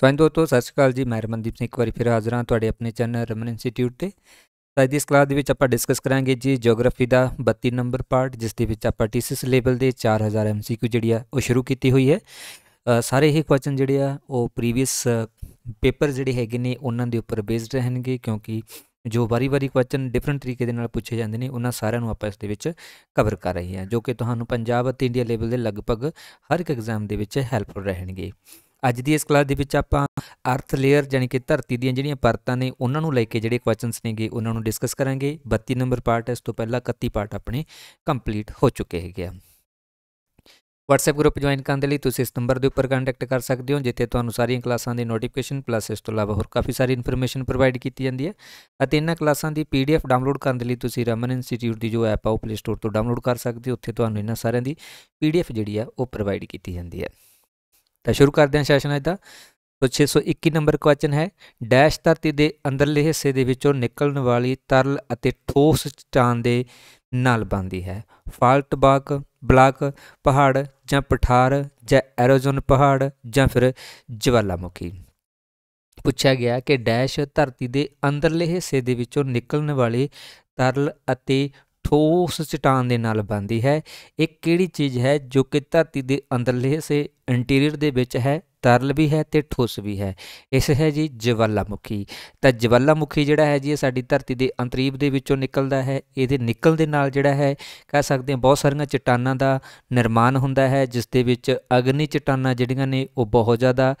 ਸਵਾਗਤ ਦੋਸਤੋ ਸਤਿ ਸ਼੍ਰੀ ਅਕਾਲ ਜੀ ਮੈਂ ਰਮਨਦੀਪ ਸਿੰਘ ਇੱਕ ਵਾਰੀ ਫਿਰ ਹਾਜ਼ਰ ਹਾਂ ਤੁਹਾਡੇ ਆਪਣੇ ਚੈਨਲ ਰਮਨ ਇੰਸਟੀਚਿਊਟ ਤੇ ਅੱਜ ਦੀ ਇਸ ਕਲਾਸ ਦੇ ਵਿੱਚ ਆਪਾਂ ਡਿਸਕਸ ਕਰਾਂਗੇ ਜੀ ਜੀਓਗ੍ਰਾਫੀ ਦਾ 32 ਨੰਬਰ ਪਾਰਟ ਜਿਸ ਦੇ ਵਿੱਚ ਆਪਾਂ ਟੀਸਿਸ ਲੈਵਲ ਦੇ 4000 ਐਮਸੀਕਿਊ ਜਿਹੜੀ ਆ ਉਹ ਸ਼ੁਰੂ ਕੀਤੀ ਹੋਈ ਹੈ ਸਾਰੇ ਇਹ ਕੁਐਸਚਨ ਜਿਹੜੇ ਆ ਉਹ ਪ੍ਰੀਵੀਅਸ ਪੇਪਰ ਜਿਹੜੇ ਹੈਗੇ ਨੇ ਉਹਨਾਂ ਦੇ ਉੱਪਰ ਬੇਸਡ ਰਹਿਣਗੇ ਕਿਉਂਕਿ ਜੋ ਵਾਰੀ-ਵਾਰੀ ਕੁਐਸਚਨ ਡਿਫਰੈਂਟ ਤਰੀਕੇ ਦੇ ਨਾਲ ਪੁੱਛੇ ਜਾਂਦੇ ਨੇ ਉਹਨਾਂ ਸਾਰਿਆਂ ਨੂੰ ਆਪਾਂ ਇਸ ਦੇ ਵਿੱਚ ਕਵਰ ਕਰ ਰਹੇ ਹਾਂ ਜੋ ਕਿ ਤੁਹਾਨੂੰ ਪੰਜਾਬ ਅਤੇ ਇੰਡੀਆ ਲੈਵਲ ਦੇ ਲਗਭਗ ਹਰ ਇੱਕ ਐਗਜ਼ਾਮ ਦੇ ਵਿੱਚ ਹੈਲਪਫੁਲ ਰਹਿਣਗੇ ਅੱਜ ਦੀ ਇਸ ਕਲਾਸ ਦੇ ਵਿੱਚ ਆਪਾਂ ਅਰਥ ਲੇਅਰ ਯਾਨੀ ਕਿ ਧਰਤੀ ਦੀਆਂ ਜਿਹੜੀਆਂ ਪਰਤਾਂ ਨੇ ਉਹਨਾਂ ਨੂੰ ਲੈ ਕੇ ਜਿਹੜੇ ਕੁਐਸਚਨਸ ਨੇਗੇ ਉਹਨਾਂ ਨੂੰ ਡਿਸਕਸ ਕਰਾਂਗੇ 32 ਨੰਬਰ ਪਾਰਟ ਇਸ ਤੋਂ ਪਹਿਲਾਂ 31 ਪਾਰਟ ਆਪਣੇ ਕੰਪਲੀਟ ਹੋ ਚੁੱਕੇ ਹੈਗੇ ਆ WhatsApp ਗਰੁੱਪ ਜੁਆਇਨ ਕਰਨ ਦੇ ਲਈ ਤੁਸੀਂ ਇਸ ਨੰਬਰ ਦੇ ਉੱਪਰ ਕੰਟੈਕਟ ਕਰ ਸਕਦੇ ਹੋ ਜਿੱਥੇ ਤੁਹਾਨੂੰ ਸਾਰੀਆਂ ਕਲਾਸਾਂ ਦੀ ਨੋਟੀਫਿਕੇਸ਼ਨ ਪਲੱਸ ਇਸ ਤੋਂ ਇਲਾਵਾ ਹੋਰ ਕਾਫੀ ਸਾਰੀ ਇਨਫੋਰਮੇਸ਼ਨ ਪ੍ਰੋਵਾਈਡ ਕੀਤੀ ਜਾਂਦੀ ਹੈ ਅਤੇ ਇਹਨਾਂ ਕਲਾਸਾਂ ਦੀ PDF ਡਾਊਨਲੋਡ ਕਰਨ ਦੇ ਲਈ ਤੁਸੀਂ ਰਮਨ ਇੰਸਟੀਚਿਊਟ ਦੀ ਜੋ ਐਪ ਆ ਉਹ ਪਲੇ ਸਟੋਰ ਤੋਂ ਡਾਊਨਲੋਡ ਕਰ ਸਕਦੇ ਹੋ ਉੱਥੇ ਤੁਹਾਨੂੰ ਇਹਨਾਂ ਸਾਰਿਆਂ ਦੀ PDF ਜਿਹੜੀ ਆ ਉਹ ਪ੍ਰੋਵਾਈਡ ਕੀਤੀ ਜਾਂਦੀ ਹੈ ਤਾਂ ਸ਼ੁਰੂ ਕਰਦੇ ਹਾਂ ਸੈਸ਼ਨ ਅੱਜ ਦਾ ਸੋ 621 ਨੰਬਰ ਕੁਐਸਚਨ ਹੈ ਡੈਸ਼ ਧਰਤੀ ਦੇ ਅੰਦਰਲੇ ਹਿੱਸੇ ਦੇ ਵਿੱਚੋਂ ਨਿਕਲਣ ਵਾਲੀ ਤਰਲ ਅਤੇ ਠੋਸ ਚਟਾਨ ਦੇ ਨਾਲ ਬੰਦੀ ਹੈ ਫਾਲਟ ਬਾਕ ਬਲਾਕ ਪਹਾੜ ਜਾਂ ਪਠਾਰ ਜਾਂ ਐਰੋਜ਼ਨ ਪਹਾੜ ਜਾਂ ਫਿਰ ਜਵਾਲਾਮੁਖੀ ਪੁੱਛਿਆ ਗਿਆ ਕਿ ਡੈਸ਼ ਧਰਤੀ ਦੇ ਅੰਦਰਲੇ ਹਿੱਸੇ ਦੇ ਵਿੱਚੋਂ ਨਿਕਲਣ ਵਾਲੇ ਤਰਲ ਅਤੇ ਠੋਸ ਚਟਾਨ ਦੇ ਨਾਲ ਬੰਦੀ ਹੈ ਇਹ ਕਿਹੜੀ ਚੀਜ਼ ਹੈ ਜੋ ਕਿ ਧਰਤੀ ਦੇ ਅੰਦਰਲੇ ਹਿੱਸੇ ਇੰਟੀਰੀਅਰ ਦੇ ਵਿੱਚ ਹੈ ਤਰਲ ਵੀ ਹੈ ਤੇ ਠੋਸ ਵੀ ਹੈ ਇਸ ਹੈ ਜੀ ਜਵਾਲਾਮੁਖੀ ਤਾਂ ਜਵਾਲਾਮੁਖੀ ਜਿਹੜਾ ਹੈ ਜੀ ਇਹ ਸਾਡੀ ਧਰਤੀ ਦੇ ਅੰਤਰੀਬ ਦੇ ਵਿੱਚੋਂ ਨਿਕਲਦਾ ਹੈ ਇਹਦੇ ਨਿਕਲ ਦੇ ਨਾਲ ਜਿਹੜਾ ਹੈ ਕਹਿ ਸਕਦੇ ਹਾਂ ਬਹੁਤ ਸਾਰੀਆਂ ਚਟਾਨਾਂ ਦਾ ਨਿਰਮਾਣ ਹੁੰਦਾ ਹੈ ਜਿਸ ਦੇ ਵਿੱਚ ਅਗਨੀ ਚਟਾਨਾਂ ਜਿਹੜੀਆਂ ਨੇ ਉਹ ਬਹੁਤ ਜ਼ਿਆਦਾ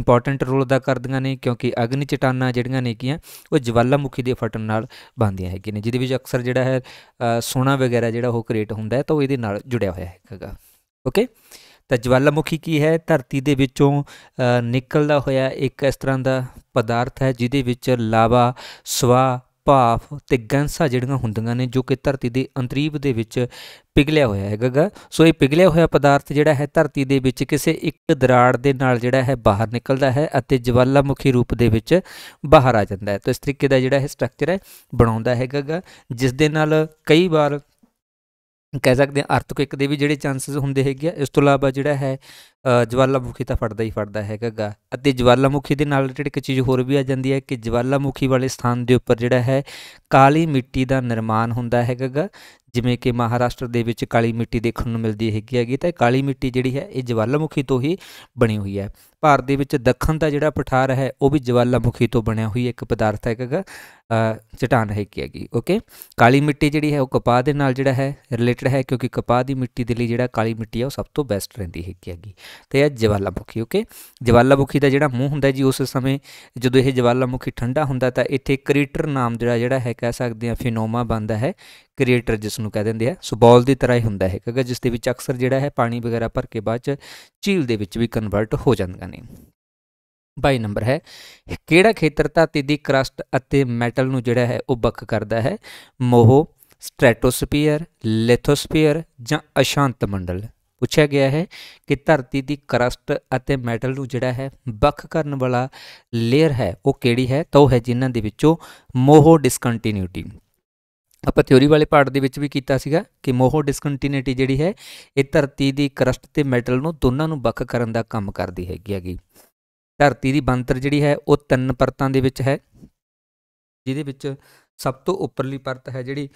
ਇੰਪੋਰਟੈਂਟ ਰੋਲ ਅਦਾ ਕਰਦੀਆਂ ਨੇ ਕਿਉਂਕਿ ਅਗਨੀ ਚਟਾਨਾਂ ਜਿਹੜੀਆਂ ਨੇ ਕੀਆਂ ਉਹ ਜਵਾਲਾਮੁਖੀ ਦੇ ਫਟਣ ਨਾਲ ਬਣਦੀਆਂ ਹੈਗੀਆਂ ਨੇ ਜਿਹਦੇ ਵਿੱਚ ਅਕਸਰ ਜਿਹੜਾ ਹੈ ਸੋਨਾ ਵਗੈਰਾ ਜਿਹੜਾ ਉਹ ਕ੍ਰੀਏਟ ਹੁੰਦਾ ਹੈ ਤਾਂ ਉਹ ਇਹਦੇ ਨਾਲ ਜੁੜਿਆ ਹੋਇਆ ਹੈ ਹੈਗਾ ਓਕੇ ਤਾਂ ਜਵਾਲਾਮੁਖੀ ਕੀ ਹੈ ਧਰਤੀ ਦੇ ਵਿੱਚੋਂ ਨਿਕਲਦਾ ਹੋਇਆ ਇੱਕ ਇਸ ਤਰ੍ਹਾਂ ਦਾ ਪਦਾਰਥ ਹੈ ਜਿਹਦੇ ਵਿੱਚ ਲਾਵਾ ਸਵਾ ਭਾਫ ਤੇ ਗੈਂਸਾਂ ਜਿਹੜੀਆਂ ਹੁੰਦੀਆਂ ਨੇ ਜੋ ਕਿ ਧਰਤੀ ਦੇ ਅੰਤਰੀਬ ਦੇ ਵਿੱਚ ਪਿਘਲਿਆ ਹੋਇਆ ਹੈਗਾ ਸੋ ਇਹ ਪਿਘਲਿਆ ਹੋਇਆ ਪਦਾਰਥ ਜਿਹੜਾ ਹੈ ਧਰਤੀ ਦੇ ਵਿੱਚ ਕਿਸੇ ਇੱਕ ਦਰਾੜ ਦੇ ਨਾਲ ਜਿਹੜਾ ਹੈ ਬਾਹਰ ਨਿਕਲਦਾ ਹੈ ਅਤੇ ਜਵਾਲਾਮੁਖੀ ਰੂਪ ਦੇ ਵਿੱਚ ਬਾਹਰ ਆ ਜਾਂਦਾ ਹੈ ਤਾਂ ਇਸ ਤਰੀਕੇ ਦਾ ਜਿਹੜਾ ਹੈ ਸਟਰਕਚਰ ਹੈ ਬਣਾਉਂਦਾ ਹੈਗਾ ਜਿਸ ਦੇ ਨਾਲ ਕਈ ਵਾਰ ਕਹਿ ਸਕਦੇ ਆ ਅਰਥਕੁਇਕ ਦੇ ਵੀ ਜਿਹੜੇ ਚਾਂਸਸ ਹੁੰਦੇ ਹੈਗੇ ਆ ਇਸ ਤੋਂ ਇਲਾਵਾ ਜਿਹੜਾ ਹੈ ਜਵਾਲਾਮੁਖੀ ਤਾਂ ਫੜਦਾ ਹੀ ਫੜਦਾ ਹੈ ਗੱਗਾ ਅਤੇ ਜਵਾਲਾਮੁਖੀ ਦੇ ਨਾਲ ਜਿਹੜੀ ਇੱਕ ਚੀਜ਼ ਹੋਰ ਵੀ ਆ ਜਾਂਦੀ ਹੈ ਕਿ ਜਵਾਲਾਮੁਖੀ ਵਾਲੇ ਸਥਾਨ ਦੇ ਉੱਪਰ ਜਿਹੜਾ ਹੈ ਕਾਲੀ ਮਿੱਟੀ ਦਾ ਨਿਰਮਾਣ ਹੁੰਦਾ ਹੈ ਗੱਗਾ ਜਿਵੇਂ ਕਿ ਮਹਾਰਾਸ਼ਟਰ ਦੇ ਵਿੱਚ ਕਾਲੀ ਮਿੱਟੀ ਦੇਖਣ ਨੂੰ ਮਿਲਦੀ ਹੈਗੀ ਹੈਗੀ ਤਾਂ ਇਹ ਕਾਲੀ ਮਿੱਟੀ ਜਿਹੜੀ ਹੈ ਇਹ ਜਵਾਲਾਮੁਖੀ ਤੋਂ ਹੀ ਬਣੀ ਹੋਈ ਹੈ ਭਾਰਤ ਦੇ ਵਿੱਚ ਦੱਖਣ ਦਾ ਜਿਹੜਾ ਪਠਾਰ ਹੈ ਉਹ ਵੀ ਜਵਾਲਾਮੁਖੀ ਤੋਂ ਬਣਿਆ ਹੋਈ ਇੱਕ ਪਦਾਰਥ ਹੈਗਾ ਚਟਾਨ ਹੈਗੀ ਹੈਗੀ ਓਕੇ ਕਾਲੀ ਮਿੱਟੀ ਜਿਹੜੀ ਹੈ ਉਹ ਕਪਾਹ ਦੇ ਨਾਲ ਜਿਹੜਾ ਹੈ ਰਿਲੇਟਡ ਹੈ ਕਿਉਂਕਿ ਕਪਾਹ ਦੀ ਮਿੱਟੀ ਦੇ ਲਈ ਜਿਹੜਾ ਕਾਲੀ ਮਿੱਟੀ ਹੈ ਉਹ ਸਭ ਤੋਂ ਬੈਸਟ ਰਹਿੰਦੀ ਹੈਗੀ ਹੈਗੀ ਤੇ ਇਹ ਜਵਾਲਾਮੁਖੀ ਓਕੇ ਜਵਾਲਾਮੁਖੀ ਦਾ ਜਿਹੜਾ ਮੂੰਹ ਹੁੰਦਾ ਜੀ ਉਸ ਸਮੇਂ ਜਦੋਂ ਇਹ ਜਵਾਲਾਮੁਖੀ ਠੰਡਾ ਹੁੰਦਾ ਤਾਂ ਇੱਥੇ ਕ੍ਰੀਟਰ ਨਾਮ ਜਿਹੜਾ ਜਿਹੜਾ ਹੈ ਕਹਿ ਸਕਦੇ ਆ ਫਿਨੋਮਾ ਬਣਦਾ ਹੈ ਕ੍ਰੀਏਟਰ ਜਿਸ ਨੂੰ ਕਹਿ ਦਿੰਦੇ ਆ ਸੋ ਬਾਲ ਦੀ ਤਰ੍ਹਾਂ ਹੀ ਹੁੰਦਾ ਹੈ ਕਿਉਂਕਿ ਜਿਸ ਦੇ ਵਿੱਚ ਅਕਸਰ ਜਿਹੜਾ ਹੈ ਪਾਣੀ ਵਗੈਰਾ ਭਰ ਕੇ ਬਾਅਦ ਚ ਝੀਲ ਦੇ ਵਿੱਚ ਵੀ ਕਨਵਰਟ ਹੋ ਜਾਂਦੀਆਂ ਨੇ 22 ਨੰਬਰ ਹੈ ਕਿਹੜਾ ਖੇਤਰ ਧਾਤੀ ਦੀ ਕਰਸਟ ਅਤੇ ਮੈਟਲ ਨੂੰ ਜਿਹੜਾ ਹੈ ਉਹ ਬੱਕ ਕਰਦਾ ਹੈ ਮੋਹੋ ਸਟ੍ਰੈਟੋਸਫੀਅਰ ਲਿਥੋਸਫੀਅਰ ਜਾਂ ਅਸ਼ਾਂਤ ਮੰਡਲ ਪੁੱਛਿਆ ਗਿਆ ਹੈ ਕਿ ਧਰਤੀ ਦੀ ਕਰਸਟ ਅਤੇ ਮੈਟਲ ਨੂੰ ਜਿਹੜਾ ਹੈ ਬਖ ਕਰਨ ਵਾਲਾ ਲੇਅਰ ਹੈ ਉਹ ਕਿਹੜੀ ਹੈ ਤਾਂ ਉਹ ਹੈ ਜਿਨ੍ਹਾਂ ਦੇ ਵਿੱਚੋਂ ਮੋਹੋ ਡਿਸਕੰਟੀਨਿਊਟੀ ਆਪਾਂ ਥਿਉਰੀ ਵਾਲੇ ਪਾਰਟ ਦੇ ਵਿੱਚ ਵੀ ਕੀਤਾ ਸੀਗਾ ਕਿ ਮੋਹੋ ਡਿਸਕੰਟੀਨਿਟੀ ਜਿਹੜੀ ਹੈ ਇਹ ਧਰਤੀ ਦੀ ਕਰਸਟ ਤੇ ਮੈਟਲ ਨੂੰ ਦੋਨਾਂ ਨੂੰ ਵੱਖ ਕਰਨ ਦਾ ਕੰਮ ਕਰਦੀ ਹੈਗੀ ਹੈਗੀ ਧਰਤੀ ਦੀ ਬੰਤਰ ਜਿਹੜੀ ਹੈ ਉਹ ਤਿੰਨ ਪਰਤਾਂ ਦੇ ਵਿੱਚ ਹੈ ਜਿਹਦੇ ਵਿੱਚ ਸਭ ਤੋਂ ਉੱਪਰਲੀ ਪਰਤ ਹੈ ਜਿਹੜੀ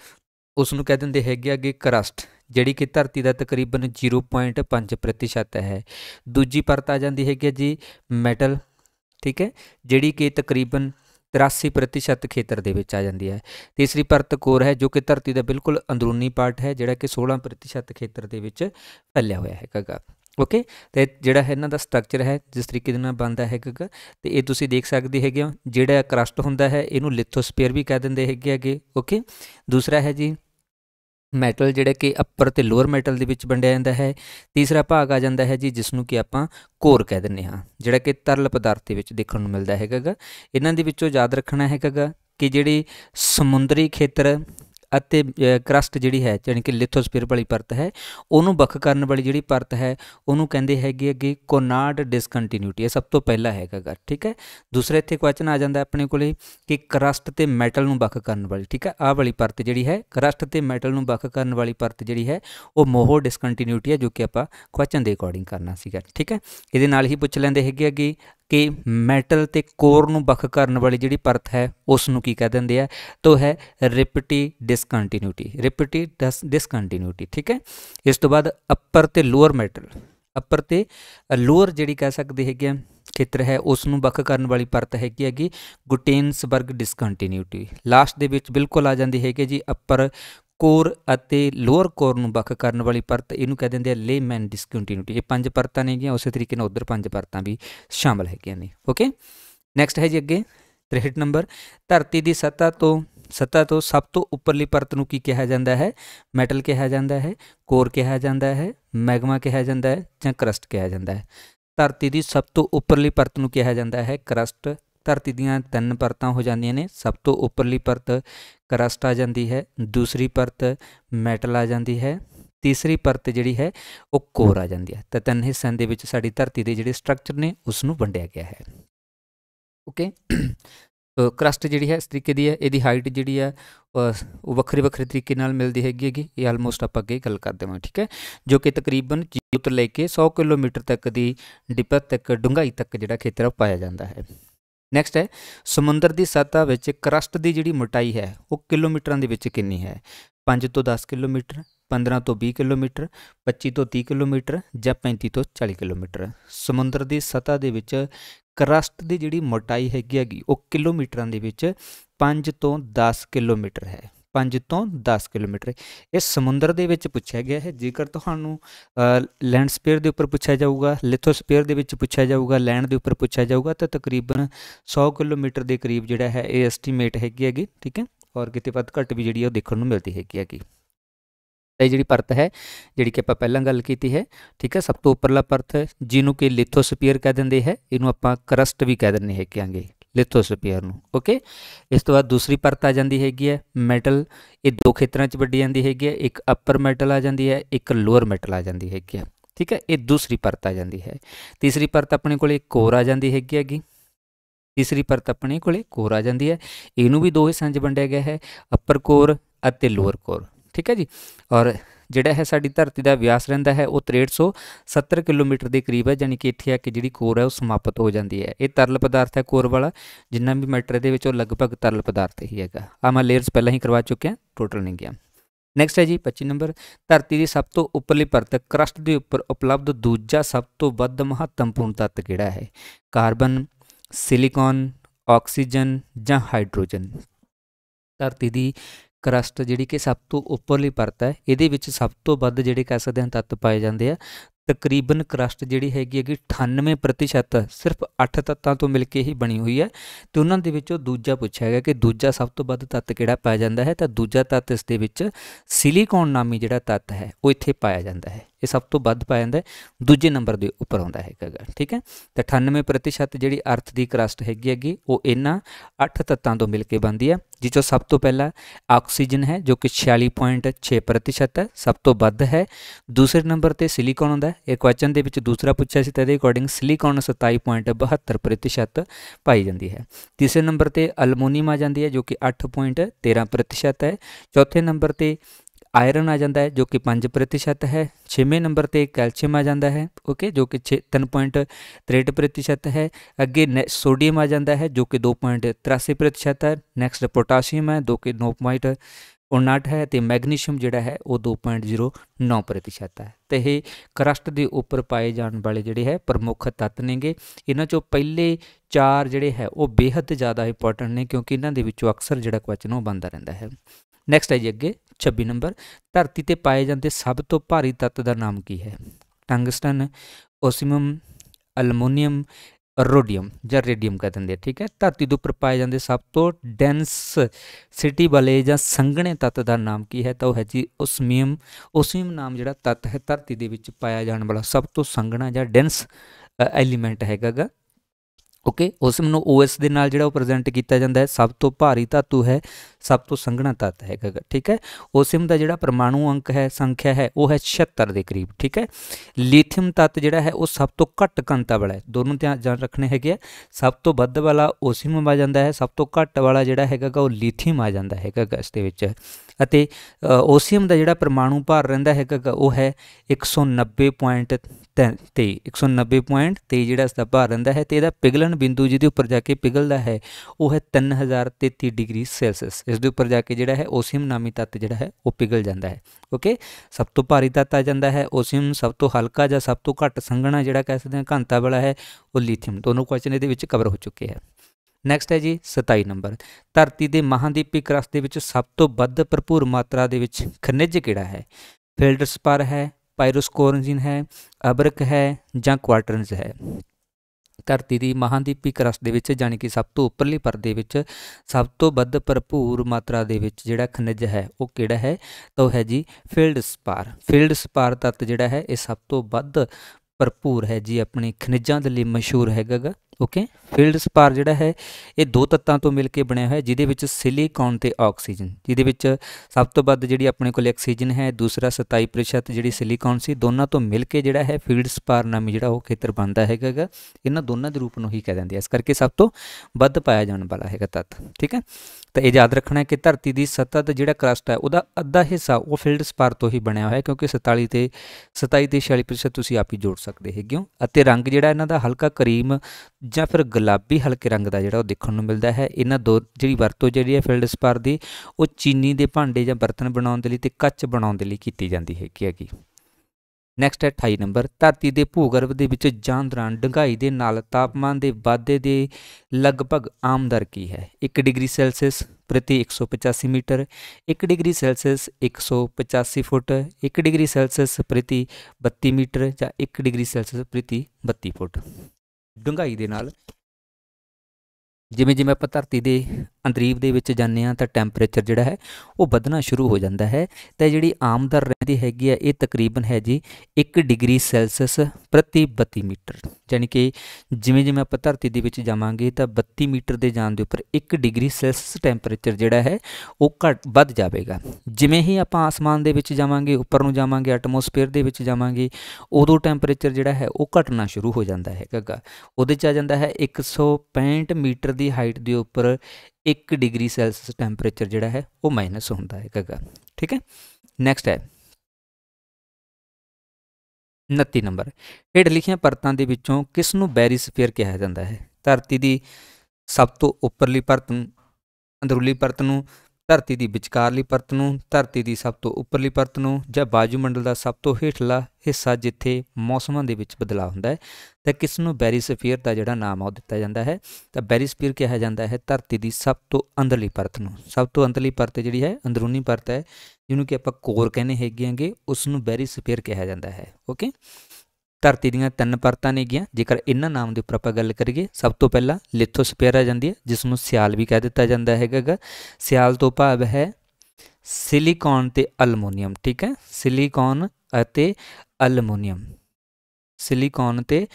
ਉਸ ਨੂੰ ਕਹਿ ਦਿੰਦੇ ਹੈਗੇ ਅੱਗੇ ਕਰਸਟ ਜਿਹੜੀ ਕਿ ਧਰਤੀ ਦਾ ਤਕਰੀਬਨ 0.5% ਹੈ ਦੂਜੀ ਪਰਤ ਆ ਜਾਂਦੀ ਹੈਗੀ ਜੀ ਮੈਟਲ ਠੀਕ ਹੈ ਜਿਹੜੀ ਕਿ ਤਕਰੀਬਨ 83% ਖੇਤਰ ਦੇ ਵਿੱਚ ਆ ਜਾਂਦੀ ਹੈ ਤੀਸਰੀ ਪਰਤ ਕੋਰ ਹੈ ਜੋ ਕਿ ਧਰਤੀ ਦਾ ਬਿਲਕੁਲ ਅੰਦਰੂਨੀ ਪਾਰਟ ਹੈ ਜਿਹੜਾ ਕਿ 16% ਖੇਤਰ ਦੇ ਵਿੱਚ ਫੈਲਿਆ ਹੋਇਆ ਹੈ ਕਗਾ ਓਕੇ ਤੇ ਜਿਹੜਾ ਹੈ ਇਹਨਾਂ ਦਾ ਸਟਰਕਚਰ ਹੈ ਜਿਸ ਤਰੀਕੇ ਦੇ ਨਾਲ ਬਣਦਾ ਹੈਗਾ ਤੇ ਇਹ ਤੁਸੀਂ ਦੇਖ ਸਕਦੇ ਹੈਗੇ ਹੋ ਜਿਹੜਾ ਕਰਸਟ ਹੁੰਦਾ ਹੈ ਇਹਨੂੰ ਲਿਥੋਸਪੀਅਰ ਵੀ ਕਹਿ ਦਿੰਦੇ ਹੈਗੇ ਅਗੇ ਓਕੇ ਦੂਸਰਾ ਹੈ ਜੀ ਮੈਟਲ ਜਿਹੜਾ ਕਿ ਅਪਰ ਤੇ ਲੋਅਰ ਮੈਟਲ ਦੇ ਵਿੱਚ ਵੰਡਿਆ ਜਾਂਦਾ ਹੈ ਤੀਸਰਾ ਭਾਗ ਆ ਜਾਂਦਾ ਹੈ ਜੀ ਜਿਸ ਨੂੰ ਕਿ ਆਪਾਂ ਕੋਰ ਕਹਿ ਦਿੰਨੇ ਹਾਂ ਜਿਹੜਾ ਕਿ ਤਰਲ ਪਦਾਰਥ ਦੇ ਵਿੱਚ ਦੇਖਣ ਨੂੰ ਮਿਲਦਾ ਹੈਗਾ ਇਹਨਾਂ ਦੇ ਵਿੱਚੋਂ ਯਾਦ ਰੱਖਣਾ ਹੈਗਾ ਕਿ ਜਿਹੜੇ ਸਮੁੰਦਰੀ ਖੇਤਰ ਅਤੇ ਕਰਸਟ ਜਿਹੜੀ ਹੈ ਯਾਨੀ ਕਿ ਲਿਥੋਸਫੀਅਰ ਵਾਲੀ ਪਰਤ ਹੈ ਉਹਨੂੰ ਵੱਖ ਕਰਨ ਵਾਲੀ ਜਿਹੜੀ ਪਰਤ ਹੈ ਉਹਨੂੰ ਕਹਿੰਦੇ ਹੈਗੇ ਅੱਗੇ ਕੋਨਾਰਡ ਡਿਸਕੰਟੀਨਿਊਟੀ ਇਹ ਸਭ ਤੋਂ ਪਹਿਲਾ ਹੈਗਾਗਾ ਠੀਕ ਹੈ ਦੂਸਰਾ ਇੱਥੇ ਕੁਐਸਚਨ ਆ ਜਾਂਦਾ ਆਪਣੇ ਕੋਲੇ ਕਿ ਕਰਸਟ ਤੇ ਮੈਟਲ ਨੂੰ ਵੱਖ ਕਰਨ ਵਾਲੀ ਠੀਕ ਹੈ ਆਹ ਵਾਲੀ ਪਰਤ ਜਿਹੜੀ ਹੈ ਕਰਸਟ ਤੇ ਮੈਟਲ ਨੂੰ ਵੱਖ ਕਰਨ ਵਾਲੀ ਪਰਤ ਜਿਹੜੀ ਹੈ ਉਹ ਮੋਹੋ ਡਿਸਕੰਟੀਨਿਊਟੀ ਹੈ ਜੋ ਕਿ ਆਪਾਂ ਕੁਐਸਚਨ ਦੇ ਅਕੋਰਡਿੰਗ ਕਰਨਾ ਸੀਗਾ ਠੀਕ ਹੈ ਇਹਦੇ ਨਾਲ ਹੀ ਪੁੱਛ ਲੈਂਦੇ ਹੈਗੇ ਅੱਗੇ ਕਿ ਮੈਟਲ ਤੇ ਕੋਰ ਨੂੰ ਵੱਖ ਕਰਨ ਵਾਲੀ ਜਿਹੜੀ ਪਰਤ ਹੈ ਉਸ ਨੂੰ ਕੀ ਕਹਿ ਦਿੰਦੇ ਆ ਤੋ ਹੈ ਰਿਪਟੀ ਡਿਸਕੰਟੀਨਿਊਟੀ ਰਿਪਟੀ ਡਿਸਕੰਟੀਨਿਊਟੀ ਠੀਕ ਹੈ ਇਸ ਤੋਂ ਬਾਅਦ ਅਪਰ ਤੇ ਲੋਅਰ ਮੈਟਲ ਅਪਰ ਤੇ ਲੋਅਰ ਜਿਹੜੀ ਕਹਿ ਸਕਦੇ ਹੈਗੇ ਆ ਖੇਤਰ ਹੈ ਉਸ ਨੂੰ ਵੱਖ ਕਰਨ ਵਾਲੀ ਪਰਤ ਹੈਗੀ ਹੈਗੀ ਗੁਟੇਨਸਬਰਗ ਡਿਸਕੰਟੀਨਿਊਟੀ ਲਾਸਟ ਦੇ ਵਿੱਚ ਬਿਲਕੁਲ ਆ ਜਾਂਦੀ ਹੈ ਕਿ ਜੀ ਅਪਰ ਕੋਰ ਅਤੇ ਲੋਅਰ ਕੋਰ ਨੂੰ ਵੱਖ ਕਰਨ ਵਾਲੀ ਪਰਤ ਇਹਨੂੰ ਕਹਿ ਦਿੰਦੇ ਆ ਲੇਮੈਨ ਡਿਸਕੰਟੀਨਿਊਟੀ ਇਹ ਪੰਜ ਪਰਤਾਂ ਨੇਗੀਆਂ ਉਸੇ ਤਰੀਕੇ ਨਾਲ ਉਧਰ ਪੰਜ ਪਰਤਾਂ ਵੀ ਸ਼ਾਮਲ ਹੈਗੀਆਂ ਨੇ ਓਕੇ ਨੈਕਸਟ ਹੈ ਜੀ ਅੱਗੇ 63 ਨੰਬਰ ਧਰਤੀ ਦੀ ਸਤਾ ਤੋਂ ਸਤਾ ਤੋਂ ਸਭ ਤੋਂ ਉੱਪਰਲੀ ਪਰਤ ਨੂੰ ਕੀ ਕਿਹਾ ਜਾਂਦਾ ਹੈ ਮੈਟਲ ਕਿਹਾ ਜਾਂਦਾ ਹੈ ਕੋਰ ਕਿਹਾ ਜਾਂਦਾ ਹੈ ਮੈਗਮਾ ਕਿਹਾ ਜਾਂਦਾ ਹੈ ਜਾਂ ਕ੍ਰਸਟ ਕਿਹਾ ਜਾਂਦਾ ਹੈ ਧਰਤੀ ਦੀ ਸਭ ਤੋਂ ਉੱਪਰਲੀ ਪਰਤ ਨੂੰ ਕਿਹਾ ਜਾਂਦਾ ਹੈ ਕ੍ਰਸਟ ਧਰਤੀ ਦੀਆਂ ਤਿੰਨ ਪਰਤਾਂ ਹੋ ਜਾਂਦੀਆਂ ਨੇ ਸਭ ਤੋਂ ਉੱਪਰਲੀ ਪਰਤ ਕਰਸਟ ਆ ਜਾਂਦੀ ਹੈ ਦੂਸਰੀ ਪਰਤ ਮੈਟਲ ਆ ਜਾਂਦੀ ਹੈ ਤੀਸਰੀ ਪਰਤ ਜਿਹੜੀ ਹੈ ਉਹ ਕੋਰ ਆ ਜਾਂਦੀ ਹੈ ਤਾਂ ਤਿੰਨ ਹਿੱਸਿਆਂ ਦੇ ਵਿੱਚ ਸਾਡੀ ਧਰਤੀ ਦੇ ਜਿਹੜੇ ਸਟਰਕਚਰ ਨੇ ਉਸ ਨੂੰ ਵੰਡਿਆ ਗਿਆ ਹੈ ਓਕੇ ਕਰਸਟ ਜਿਹੜੀ ਹੈ ਇਸ ਤਰੀਕੇ ਦੀ ਹੈ ਇਹਦੀ ਹਾਈਟ ਜਿਹੜੀ ਹੈ ਉਹ ਵੱਖਰੇ ਵੱਖਰੇ ਤਰੀਕੇ ਨਾਲ ਮਿਲਦੀ ਹੈਗੀ ਹੈਗੀ ਇਹ ਆਲਮੋਸਟ ਆਪਾਂ ਅੱਗੇ ਗੱਲ ਕਰ ਹਾਂ ਠੀਕ ਹੈ ਜੋ ਕਿ ਤਕਰੀਬਨ ਜੀਉ ਲੈ ਕੇ 100 ਕਿਲੋਮੀਟਰ ਤੱਕ ਦੀ ਡਿਪਥ ਤੱਕ ਡੂੰਘਾਈ ਤੱਕ ਜਿਹੜਾ ਖੇਤਰ ਪਾਇਆ ਜਾਂਦਾ ਹੈ ਨੈਕਸਟ ਹੈ ਸਮੁੰਦਰ ਦੀ ਸਤ੍ਹਾ ਵਿੱਚ ਕਰਸਟ ਦੀ ਜਿਹੜੀ ਮੋਟਾਈ ਹੈ ਉਹ ਕਿਲੋਮੀਟਰਾਂ ਦੇ ਵਿੱਚ ਕਿੰਨੀ ਹੈ 5 ਤੋਂ 10 ਕਿਲੋਮੀਟਰ 15 ਤੋਂ 20 ਕਿਲੋਮੀਟਰ 25 ਤੋਂ 30 ਕਿਲੋਮੀਟਰ ਜਾਂ 35 ਤੋਂ 40 ਕਿਲੋਮੀਟਰ ਸਮੁੰਦਰ ਦੀ ਸਤ੍ਹਾ ਦੇ ਵਿੱਚ ਕਰਸਟ ਦੀ ਜਿਹੜੀ ਮੋਟਾਈ ਹੈਗੀ ਹੈਗੀ ਉਹ ਕਿਲੋਮੀਟਰਾਂ ਦੇ ਵਿੱਚ 5 ਤੋਂ 10 ਕਿਲੋਮੀਟਰ ਹੈ 5 ਤੋਂ 10 ਕਿਲੋਮੀਟਰ ਇਹ ਸਮੁੰਦਰ ਦੇ ਵਿੱਚ ਪੁੱਛਿਆ ਗਿਆ ਹੈ ਜੇਕਰ ਤੁਹਾਨੂੰ ਲੈਂਡਸਪੇਅਰ ਦੇ ਉੱਪਰ ਪੁੱਛਿਆ ਜਾਊਗਾ ਲਿਥੋਸਪੇਅਰ ਦੇ ਵਿੱਚ ਪੁੱਛਿਆ ਜਾਊਗਾ ਲੈਂਡ ਦੇ ਉੱਪਰ ਪੁੱਛਿਆ ਜਾਊਗਾ ਤਾਂ ਤਕਰੀਬਨ 100 ਕਿਲੋਮੀਟਰ ਦੇ ਕਰੀਬ ਜਿਹੜਾ ਹੈ ਇਹ ਐਸਟੀਮੇਟ ਹੈਗੀ ਹੈਗੀ ਠੀਕ ਹੈ ਔਰ ਕਿਤੇ ਵੱਧ ਘੱਟ ਵੀ ਜਿਹੜੀ ਉਹ ਦੇਖਣ ਨੂੰ ਮਿਲਦੀ ਹੈਗੀ ਹੈਗੀ ਇਹ ਜਿਹੜੀ ਪਰਤ ਹੈ ਜਿਹੜੀ ਕਿ ਆਪਾਂ ਪਹਿਲਾਂ ਗੱਲ ਕੀਤੀ ਹੈ ਠੀਕ ਹੈ ਸਭ ਤੋਂ ਉੱਪਰਲਾ ਪਰਤ ਜਿਹਨੂੰ ਕਿ ਲਿਥੋਸਪੀਅਰ ਕਹਿ ਦਿੰਦੇ ਹੈ ਇਹਨੂੰ ਆਪਾਂ ਕਰਸਟ ਵੀ ਕਹਿ ਦਿੰਦੇ ਹੈ ਕਿਹਾਂਗੇ ਲਿਥੋਸਫੀਅਰ ਨੂੰ ਓਕੇ ਇਸ ਤੋਂ ਬਾਅਦ ਦੂਸਰੀ ਪਰਤ ਆ ਜਾਂਦੀ ਹੈਗੀ ਹੈ ਮੈਟਲ ਇਹ ਦੋ ਖੇਤਰਾਂ 'ਚ ਵੱਡੀ ਜਾਂਦੀ ਹੈਗੀ ਹੈ ਇੱਕ ਅਪਰ ਮੈਟਲ ਆ ਜਾਂਦੀ ਹੈ ਇੱਕ ਲੋਅਰ ਮੈਟਲ ਆ ਜਾਂਦੀ ਹੈਗੀ ਹੈ ਠੀਕ ਹੈ ਇਹ ਦੂਸਰੀ ਪਰਤ ਆ ਜਾਂਦੀ ਹੈ ਤੀਸਰੀ ਪਰਤ ਆਪਣੇ ਕੋਲੇ ਕੋਰ ਆ ਜਾਂਦੀ ਹੈਗੀ ਹੈਗੀ ਤੀਸਰੀ ਪਰਤ ਆਪਣੇ ਕੋਲੇ ਕੋਰ ਆ ਜਾਂਦੀ ਹੈ ਇਹਨੂੰ ਵੀ ਦੋ ਹਿੱਸਿਆਂ 'ਚ ਵੰਡਿਆ ਗਿਆ ਹੈ ਅਪਰ ਕੋਰ ਅਤੇ ਲੋਅਰ ਕੋਰ ਠੀਕ ਹੈ ਜੀ ਔਰ ਜਿਹੜਾ ਹੈ ਸਾਡੀ ਧਰਤੀ ਦਾ ਵਿਆਸ ਰਹਿੰਦਾ ਹੈ ਉਹ 6370 ਕਿਲੋਮੀਟਰ ਦੇ ਕਰੀਬ ਹੈ ਯਾਨੀ ਕਿ ਇੱਥੇ ਆ ਕੇ ਜਿਹੜੀ ਕੋਰ ਹੈ ਉਹ ਸਮਾਪਤ ਹੋ ਜਾਂਦੀ ਹੈ ਇਹ ਤਰਲ ਪਦਾਰਥ ਹੈ ਕੋਰ ਵਾਲਾ ਜਿੰਨਾ ਵੀ ਮੈਟਰ ਦੇ ਵਿੱਚ ਉਹ ਲਗਭਗ ਤਰਲ ਪਦਾਰਥ ਹੀ ਹੈਗਾ ਆ ਮੈਂ ਲੇਅਰਸ ਪਹਿਲਾਂ ਹੀ ਕਰਵਾ ਚੁੱਕਿਆ ਟੋਟਲ ਨਹੀਂ ਗਿਆ ਨੈਕਸਟ ਹੈ ਜੀ 25 ਨੰਬਰ ਧਰਤੀ ਦੀ ਸਭ ਤੋਂ ਉੱਪਰਲੀ ਪਰਤ ਕ੍ਰਸਟ ਦੇ ਉੱਪਰ ਉਪਲਬਧ ਦੂਜਾ ਸਭ ਤੋਂ ਵੱਧ ਮਹੱਤਵਪੂਰਨ ਤੱਤ ਕਿਹੜਾ ਹੈ ਕਾਰਬਨ ਸਿਲੀਕਨ ਆਕਸੀਜਨ ਜਾਂ ਹਾਈਡਰੋਜਨ ਧਰਤੀ ਦੀ ਕਰਸਟ ਜਿਹੜੀ ਕਿ ਸਭ ਤੋਂ ਉੱਪਰਲੀ ਪਰਤ ਹੈ ਇਹਦੇ ਵਿੱਚ ਸਭ ਤੋਂ ਵੱਧ ਜਿਹੜੇ ਕਹਿ ਸਕਦੇ ਹਾਂ ਤੱਤ ਪਾਏ ਜਾਂਦੇ ਆ ਤਕਰੀਬਨ ਕਰਸਟ ਜਿਹੜੀ ਹੈਗੀ ਹੈਗੀ 98% ਸਿਰਫ 8 ਤੱਤਾਂ ਤੋਂ ਮਿਲ ਕੇ ਹੀ ਬਣੀ ਹੋਈ ਹੈ ਤੇ ਉਹਨਾਂ ਦੇ ਵਿੱਚੋਂ ਦੂਜਾ ਪੁੱਛਿਆ ਗਿਆ ਕਿ ਦੂਜਾ ਸਭ ਤੋਂ ਵੱਧ ਤੱਤ ਕਿਹੜਾ ਪਾਇਆ ਜਾਂਦਾ ਹੈ ਤਾਂ ਦੂਜਾ ਤੱਤ ਇਸ ਦੇ ਵਿੱਚ ਸਿਲੀਕੋਨ ਨਾਮੀ ਜਿਹੜਾ ਤੱਤ ਹੈ ਉਹ ਇੱਥੇ ਪਾਇਆ ਜਾਂਦਾ ਹੈ ਇਹ ਸਭ ਤੋਂ ਵੱਧ ਪਾਇਆ ਜਾਂਦਾ ਦੂਜੇ ਨੰਬਰ ਦੇ ਉੱਪਰ ਆਉਂਦਾ ਹੈਗਾ ਠੀਕ ਹੈ ਤਾਂ 98% ਜਿਹੜੀ ਅਰਥ ਦੀ ਕਰਸਟ ਹੈਗੀ ਹੈਗੀ ਉਹ ਇਹਨਾਂ ਅੱਠ ਤੱਤਾਂ ਤੋਂ ਮਿਲ ਕੇ ਬਣਦੀ ਹੈ ਜਿਸ ਸਭ ਤੋਂ ਪਹਿਲਾਂ ਆਕਸੀਜਨ ਹੈ ਜੋ ਕਿ 46.6% ਹੈ ਸਭ ਤੋਂ ਵੱਧ ਹੈ ਦੂਸਰੇ ਨੰਬਰ ਤੇ ਸਿਲੀਕਨ ਹੁੰਦਾ ਹੈ ਇਹ ਕੁਐਸਚਨ ਦੇ ਵਿੱਚ ਦੂਸਰਾ ਪੁੱਛਿਆ ਸੀ ਤਾਂ ਇਹਦੇ ਅਕੋਰਡਿੰਗ ਸਿਲੀਕਨ 27.72% ਪਾਈ ਜਾਂਦੀ ਹੈ ਤੀਸਰੇ ਨੰਬਰ ਤੇ ਅਲਮੋਨੀਅਮ ਆ ਜਾਂਦੀ ਹੈ ਜੋ ਕਿ 8.13% ਹੈ ਚੌਥੇ ਨੰਬਰ ਤੇ ਆਇਰਨ ਆ ਜਾਂਦਾ ਹੈ ਜੋ ਕਿ 5% ਹੈ 6ਵੇਂ ਨੰਬਰ ਤੇ ਕੈਲਸ਼ੀਅਮ ਆ ਜਾਂਦਾ ਹੈ ਓਕੇ ਜੋ ਕਿ 3.63% ਹੈ ਅੱਗੇ ਸੋਡੀਅਮ ਆ ਜਾਂਦਾ ਹੈ ਜੋ ਕਿ 2.83% ਹੈ ਨੈਕਸਟ ਪੋਟਾਸ਼ੀਅਮ ਹੈ ਜੋ ਕਿ 9.59 ਹੈ ਤੇ ਮੈਗਨੀਸ਼ੀਅਮ ਜਿਹੜਾ ਹੈ ਉਹ 2.09% ਹੈ ਤੇ ਇਹ ਕਰਸਟ ਦੇ ਉੱਪਰ ਪਾਏ ਜਾਣ ਵਾਲੇ ਜਿਹੜੇ ਹੈ ਪ੍ਰਮੁੱਖ ਤੱਤ ਨੇਗੇ ਇਹਨਾਂ ਚੋਂ ਪਹਿਲੇ ਚਾਰ ਜਿਹੜੇ ਹੈ ਉਹ ਬੇहद ਜ਼ਿਆਦਾ ਇੰਪੋਰਟੈਂਟ ਨੇ ਕਿਉਂਕਿ ਇਹਨਾਂ ਦੇ ਵਿੱਚੋਂ ਅਕਸਰ ਜਿਹੜਾ ਕੁਐਸਚਨ ਉਹ ਬੰਦਾ ਰਹਿੰਦਾ ਹੈ ਨੈਕਸਟ ਹੈ ਜੀ ਅੱਗੇ 26 ਨੰਬਰ ਧਰਤੀ ਤੇ ਪਾਏ ਜਾਂਦੇ ਸਭ ਤੋਂ ਭਾਰੀ ਤੱਤ ਦਾ ਨਾਮ ਕੀ ਹੈ ਟੰਗਸਟਨ ਓਸਿਮਮ ਅਲਮੋਨੀਅਮ ਰੋਡੀਅਮ ਜਾਂ ਰੇਡੀਅਮ ਕਹਿੰਦੇ ਨੇ ਠੀਕ ਹੈ ਧਰਤੀ ਦੇ ਉੱਪਰ ਪਾਏ ਜਾਂਦੇ ਸਭ ਤੋਂ ਡੈਂਸ ਸਿਟੀ ਵਾਲੇ ਜਾਂ ਸੰਘਣੇ ਤੱਤ ਦਾ ਨਾਮ ਕੀ ਹੈ ਤਾਂ ਉਹ ਹੈ ਜੀ ਓਸਮੀਅਮ ਓਸਮੀਅਮ ਨਾਮ ਜਿਹੜਾ ਤੱਤ ਹੈ ਧਰਤੀ ਦੇ ਵਿੱਚ ਪਾਇਆ ਜਾਣ ਵਾਲਾ ਸਭ ਤੋਂ ਸੰਘਣਾ ਜਾਂ ਡੈਂਸ ਐਲੀਮੈਂਟ ਹੈਗਾਗਾ ਓਕੇ ਉਸ ਨੂੰ ਓਐਸ ਦੇ ਨਾਲ ਜਿਹੜਾ ਉਹ ਪ੍ਰੈਜ਼ੈਂਟ ਕੀਤਾ ਜਾਂਦਾ ਹੈ ਸਭ ਤੋਂ ਭਾਰੀ ਧਾਤੂ ਹੈ ਸਭ ਤੋਂ ਸੰਘਣਾ ਤੱਤ ਹੈਗਾ ਠੀਕ ਹੈ ਓਸਿਮ ਦਾ ਜਿਹੜਾ ਪਰਮਾਣੂ ਅੰਕ ਹੈ ਸੰਖਿਆ ਹੈ ਉਹ ਹੈ 76 ਦੇ ਕਰੀਬ ਠੀਕ ਹੈ ਲੀਥੀਅਮ ਤੱਤ ਜਿਹੜਾ ਹੈ ਉਹ ਸਭ ਤੋਂ ਘੱਟ ਕੰਤਾ ਵਾਲਾ ਹੈ ਦੋਨੋਂ ਧਿਆਨ ਜਾਣ ਰੱਖਣੇ ਹੈਗੇ ਆ ਸਭ ਤੋਂ ਵੱਧ ਵਾਲਾ ਓਸਿਮ ਆ ਜਾਂਦਾ ਹੈ ਸਭ ਤੋਂ ਘੱਟ ਵਾਲਾ ਜਿਹੜਾ ਹੈਗਾ ਉਹ ਲੀਥੀਅਮ ਆ ਜਾਂਦਾ ਹੈਗਾ ਇਸ ਦੇ ਵਿੱਚ ਅਤੇ ਓਸੀਅਮ ਦਾ ਜਿਹੜਾ ਪਰਮਾਣੂ ਭਾਰ ਰਹਿੰਦਾ ਹੈਗਾ ਉਹ ਹੈ 190. ਤੇ 190.23 ਜਿਹੜਾ ਇਸ ਦਾ ਭਾਰ ਰਹਿੰਦਾ ਹੈ ਤੇ ਇਹਦਾ ਪਿਘਲਣ ਬਿੰਦੂ ਜਿਹਦੇ ਉੱਪਰ ਜਾ ਕੇ ਪਿਘਲਦਾ ਹੈ ਉਹ ਹੈ 3033 ਡਿਗਰੀ ਸੈਲਸੀਅਸ ਇਸ ਦੇ ਉੱਪਰ ਜਾ ਕੇ ਜਿਹੜਾ ਹੈ ਓਸੀਅਮ ਨਾਮੀ ਤੱਤ ਜਿਹੜਾ ਹੈ ਉਹ ਪਿਘਲ ਜਾਂਦਾ ਹੈ ਓਕੇ ਸਭ ਤੋਂ ਭਾਰੀ ਤੱਤ ਆ ਜਾਂਦਾ ਹੈ ਓਸੀਅਮ ਸਭ ਤੋਂ ਹਲਕਾ ਜਾਂ ਸਭ ਤੋਂ ਘੱਟ ਸੰਘਣਾ ਜਿਹੜਾ ਕਹਿ ਸਕਦੇ ਹਾਂ ਘਣਤਾ ਵਾਲਾ ਹੈ ਉਹ ਲੀਥੀਅਮ ਦੋਨੋਂ ਕੁਐਸਚਨ ਇਹਦੇ ਵਿੱਚ ਕਵਰ ਹੋ ਚੁੱਕੇ ਹੈ ਨੈਕਸਟ ਹੈ ਜੀ 27 ਨੰਬਰ ਧਰਤੀ ਦੇ ਮਹਾਦੀਪੀ ਕਰਸ ਦੇ ਵਿੱਚ ਸਭ ਤੋਂ ਵੱਧ ਭਰਪੂਰ ਮਾਤਰਾ ਦੇ ਵਿੱਚ ਖਣਿਜ ਕਿਹੜਾ ਹੈ ਪਰ ਹੈ ਪਾਇਰੋਸਕੋਰਨਜ਼ਿਨ ਹੈ ਅਬਰਕ ਹੈ ਜਾਂ ਕੁਆਟਰਨਸ ਹੈ ਧਰਤੀ ਦੀ ਮਹਾਦੀਪੀ ਕਰਸਟ ਦੇ ਵਿੱਚ ਜਾਨੀ ਕਿ ਸਭ ਤੋਂ ਉੱਪਰਲੀ ਪਰਦੇ ਵਿੱਚ ਸਭ ਤੋਂ ਵੱਧ ਭਰਪੂਰ ਮਾਤਰਾ ਦੇ ਵਿੱਚ ਜਿਹੜਾ ਖਣਿਜ ਹੈ ਉਹ ਕਿਹੜਾ ਹੈ ਤਾਂ ਉਹ ਹੈ ਜੀ ਫੀਲਡ ਸਪਾਰ ਫੀਲਡ ਸਪਾਰ ਤੱਤ ਜਿਹੜਾ ਹੈ ਇਹ ਸਭ ਤੋਂ ਵੱਧ ਭਰਪੂਰ ਹੈ ਜੀ ਆਪਣੇ ਖਣਿਜਾਂ ਦੇ ਲਈ ਮਸ਼ਹੂਰ ਹੈਗਾ ਓਕੇ ਫੀਲਡ ਜਿਹੜਾ ਹੈ ਇਹ ਦੋ ਤੱਤਾਂ ਤੋਂ ਮਿਲ ਕੇ ਬਣਿਆ ਹੋਇਆ ਜਿਹਦੇ ਵਿੱਚ ਸਿਲੀਕਾਨ ਤੇ ਆਕਸੀਜਨ ਜਿਹਦੇ ਵਿੱਚ ਸਭ ਤੋਂ ਵੱਧ ਜਿਹੜੀ ਆਪਣੇ ਕੋਲ ਆਕਸੀਜਨ ਹੈ ਦੂਸਰਾ 27% ਜਿਹੜੀ ਸਿਲੀਕਾਨ ਸੀ ਦੋਨਾਂ ਤੋਂ ਮਿਲ ਕੇ ਜਿਹੜਾ ਹੈ ਫੀਲਡਸਪਾਰ ਸਪਾਰ ਨਾਮ ਜਿਹੜਾ ਉਹ ਖੇਤਰ ਬਣਦਾ ਹੈਗਾਗਾ ਇਹਨਾਂ ਦੋਨਾਂ ਦੇ ਰੂਪ ਨੂੰ ਹੀ ਕਹਿ ਦਿੰਦੇ ਆ ਇਸ ਕਰਕੇ ਸਭ ਤੋਂ ਵੱਧ ਪਾਇਆ ਜਾਣ ਵਾਲਾ ਹੈਗਾ ਤੱਤ ਠੀਕ ਹੈ ਤਾਂ ਇਹ ਯਾਦ ਰੱਖਣਾ ਹੈ ਕਿ ਧਰਤੀ ਦੀ ਸਤਹ ਦਾ ਜਿਹੜਾ ਕਰਸਟ ਹੈ ਉਹਦਾ ਅੱਧਾ ਹਿੱਸਾ ਉਹ ਫੀਲਡਸਪਾਰ ਤੋਂ ਹੀ ਬਣਿਆ ਹੋਇਆ ਹੈ ਕਿਉਂਕਿ 47 ਤੇ 27 ਤੇ 46% ਤੁਸੀਂ ਆਪ ਹੀ ਜੋੜ ਸਕਦੇ ਹੈਗੇ ਹੋ ਅਤੇ ਰੰਗ ਜਿਹੜਾ ਇਹਨਾਂ ਦਾ ਹਲਕਾ ਕਰੀਮ ਜਾਂ ਫਿਰ ਗੁਲਾਬੀ ਹਲਕੇ ਰੰਗ ਦਾ ਜਿਹੜਾ ਉਹ ਦੇਖਣ ਨੂੰ ਮਿਲਦਾ ਹੈ ਇਹਨਾਂ ਦੋ ਜਿਹੜੀ ਵਰਤੋਂ ਜਿਹੜੀ ਹੈ ਫੀਲਡ ਸਪਾਰ ਦੀ ਉਹ ਚੀਨੀ ਦੇ ਭਾਂਡੇ ਜਾਂ ਬਰਤਨ ਬਣਾਉਣ ਦੇ ਲਈ ਤੇ ਕੱਚ ਬਣਾਉਣ ਦੇ ਲਈ ਕੀਤੀ ਜਾਂਦੀ ਹੈ ਹੈ ਹੈਗੀ ਨੈਕਸਟ ਹੈ 28 ਨੰਬਰ ਧਰਤੀ ਦੇ ਭੂਗਰਭ ਦੇ ਵਿੱਚ ਜਾਂ ਦਰਾਂ ਡੰਗਾਈ ਦੇ ਨਾਲ ਤਾਪਮਾਨ ਦੇ ਵਾਧੇ ਦੇ ਲਗਭਗ ਆਮ ਦਰ ਕੀ ਹੈ 1 ਡਿਗਰੀ ਸੈਲਸੀਅਸ ਪ੍ਰਤੀ 185 metre 1 degree Celsius 185 foot 1 degree Celsius ਪ੍ਰਤੀ 32 ਮੀਟਰ ਜਾਂ 1 ਡਿਗਰੀ ਸੈਲਸੀਅਸ ਪ੍ਰਤੀ 32 ਫੁੱਟ ਡੂੰਘਾਈ ਦੇ ਨਾਲ ਜਿਵੇਂ ਜਿਵੇਂ ਆਪਾਂ ਧਰਤੀ ਦੇ ਅੰਤਰੀਵ ਦੇ ਵਿੱਚ ਜਾਂਦੇ ਆ ਤਾਂ ਟੈਂਪਰੇਚਰ ਜਿਹੜਾ ਹੈ ਉਹ ਵਧਣਾ ਸ਼ੁਰੂ ਹੋ ਜਾਂਦਾ ਹੈ ਤੇ ਜਿਹੜੀ ਆਮ ਦਰ ਰਹਿੰਦੀ ਹੈਗੀ ਆ ਇਹ ਤਕਰੀਬਨ ਹੈ ਜੀ 1 ਡਿਗਰੀ ਸੈਲਸੀਅਸ ਪ੍ਰਤੀ 32 ਮੀਟਰ ਯਾਨੀ ਕਿ ਜਿਵੇਂ ਜਿਵੇਂ ਆਪਾਂ ਧਰਤੀ ਦੇ ਵਿੱਚ ਜਾਵਾਂਗੇ ਤਾਂ 32 ਮੀਟਰ ਦੇ ਜਾਣ ਦੇ ਉੱਪਰ 1 ਡਿਗਰੀ ਸੈਲਸੀਅਸ ਟੈਂਪਰੇਚਰ ਜਿਹੜਾ ਹੈ ਉਹ ਘਟ ਵੱਧ ਜਾਵੇਗਾ ਜਿਵੇਂ ਹੀ ਆਪਾਂ ਆਸਮਾਨ ਦੇ ਵਿੱਚ ਜਾਵਾਂਗੇ ਉੱਪਰ ਨੂੰ ਜਾਵਾਂਗੇ ਐਟਮੋਸਫੇਅਰ ਦੇ ਵਿੱਚ ਜਾਵਾਂਗੇ ਉਦੋਂ ਟੈਂਪਰੇਚਰ ਜਿਹੜਾ ਹੈ ਉਹ ਘਟਣਾ ਸ਼ੁਰੂ ਹੋ ਜਾਂਦਾ ਹੈ ਗੱਗਾ ਉਹਦੇ ਚ ਆ ਜਾਂਦਾ ਹੈ 165 ਮੀਟਰ ਦੀ ਹਾਈਟ ਦੇ ਉੱਪਰ 1 ਡਿਗਰੀ ਸੈਲਸੀਅਸ ਟੈਂਪਰੇਚਰ ਜਿਹੜਾ ਹੈ ਉਹ ਮਾਈਨਸ ਹੁੰਦਾ ਹੈ ਹੈਗਾ ਠੀਕ ਹੈ ਨੈਕਸਟ ਹੈ 29 ਨੰਬਰ ਹੇਠ ਲਿਖੀਆਂ ਪਰਤਾਂ ਦੇ ਵਿੱਚੋਂ ਕਿਸ ਨੂੰ ਬੈਰੀਸਫੀਅਰ ਕਿਹਾ ਜਾਂਦਾ ਹੈ ਧਰਤੀ ਦੀ ਸਭ ਤੋਂ ਉੱਪਰਲੀ ਪਰਤ ਨੂੰ ਅੰਦਰੂਲੀ ਪਰਤ ਨੂੰ ਧਰਤੀ ਦੀ ਵਿਚਕਾਰਲੀ ਪਰਤ ਨੂੰ ਧਰਤੀ ਦੀ ਸਭ ਤੋਂ ਉੱਪਰਲੀ ਪਰਤ ਨੂੰ ਜਾਂ ਬਾਜੂਮੰਡਲ ਦਾ ਸਭ ਤੋਂ ਹੇਠਲਾ ਹਿੱਸਾ ਜਿੱਥੇ ਮੌਸਮਾਂ ਦੇ ਵਿੱਚ ਬਦਲਾਅ ਹੁੰਦਾ ਹੈ ਤਾਂ ਕਿਸ ਨੂੰ ਬੈਰੀਸਫੀਅਰ ਦਾ ਜਿਹੜਾ ਨਾਮ ਆ ਉਹ ਦਿੱਤਾ ਜਾਂਦਾ ਹੈ ਤਾਂ ਬੈਰੀਸਫੀਅਰ ਕਿਹਾ ਜਾਂਦਾ ਹੈ ਧਰਤੀ ਦੀ ਸਭ ਤੋਂ ਅੰਦਰਲੀ ਪਰਤ ਨੂੰ ਸਭ ਤੋਂ ਅੰਦਰਲੀ ਪਰਤ ਜਿਹੜੀ ਹੈ ਅੰਦਰੂਨੀ ਪਰਤ ਹੈ ਜਿਹਨੂੰ ਕਿ ਆਪਾਂ ਕੋਰ ਕਹਿੰਦੇ ਹੈਗੇ ਆਂਗੇ ਉਸ ਨੂੰ ਬੈਰੀਸਫੀਅਰ ਕਿਹਾ ਜਾਂਦਾ ਹੈ ਓਕੇ ਧਰਤੀ ਦੀਆਂ ਤਿੰਨ ਪਰਤਾਂ ਨੇਗੀਆਂ ਜੇਕਰ ਇਹਨਾਂ ਨਾਮ ਦੇ ਉੱਪਰ ਆਪਾਂ ਗੱਲ ਕਰੀਏ ਸਭ ਤੋਂ ਪਹਿਲਾਂ ਲਿਥੋਸਫੇਅਰ ਆ ਜਾਂਦੀ ਹੈ ਜਿਸ ਨੂੰ ਸਿਆਲ ਵੀ ਕਹਿ ਦਿੱਤਾ ਜਾਂਦਾ ਹੈਗਾਗਾ ਸਿਆਲ ਤੋਂ ਭਾਵ ਹੈ ਸਿਲੀਕਨ ਤੇ ਅਲਮੋਨੀਅਮ ਠੀਕ ਹੈ ਸਿਲੀਕਨ ਅਤੇ ਅਲਮੋਨੀਅਮ ਸਿਲੀਕਨ ਤੇ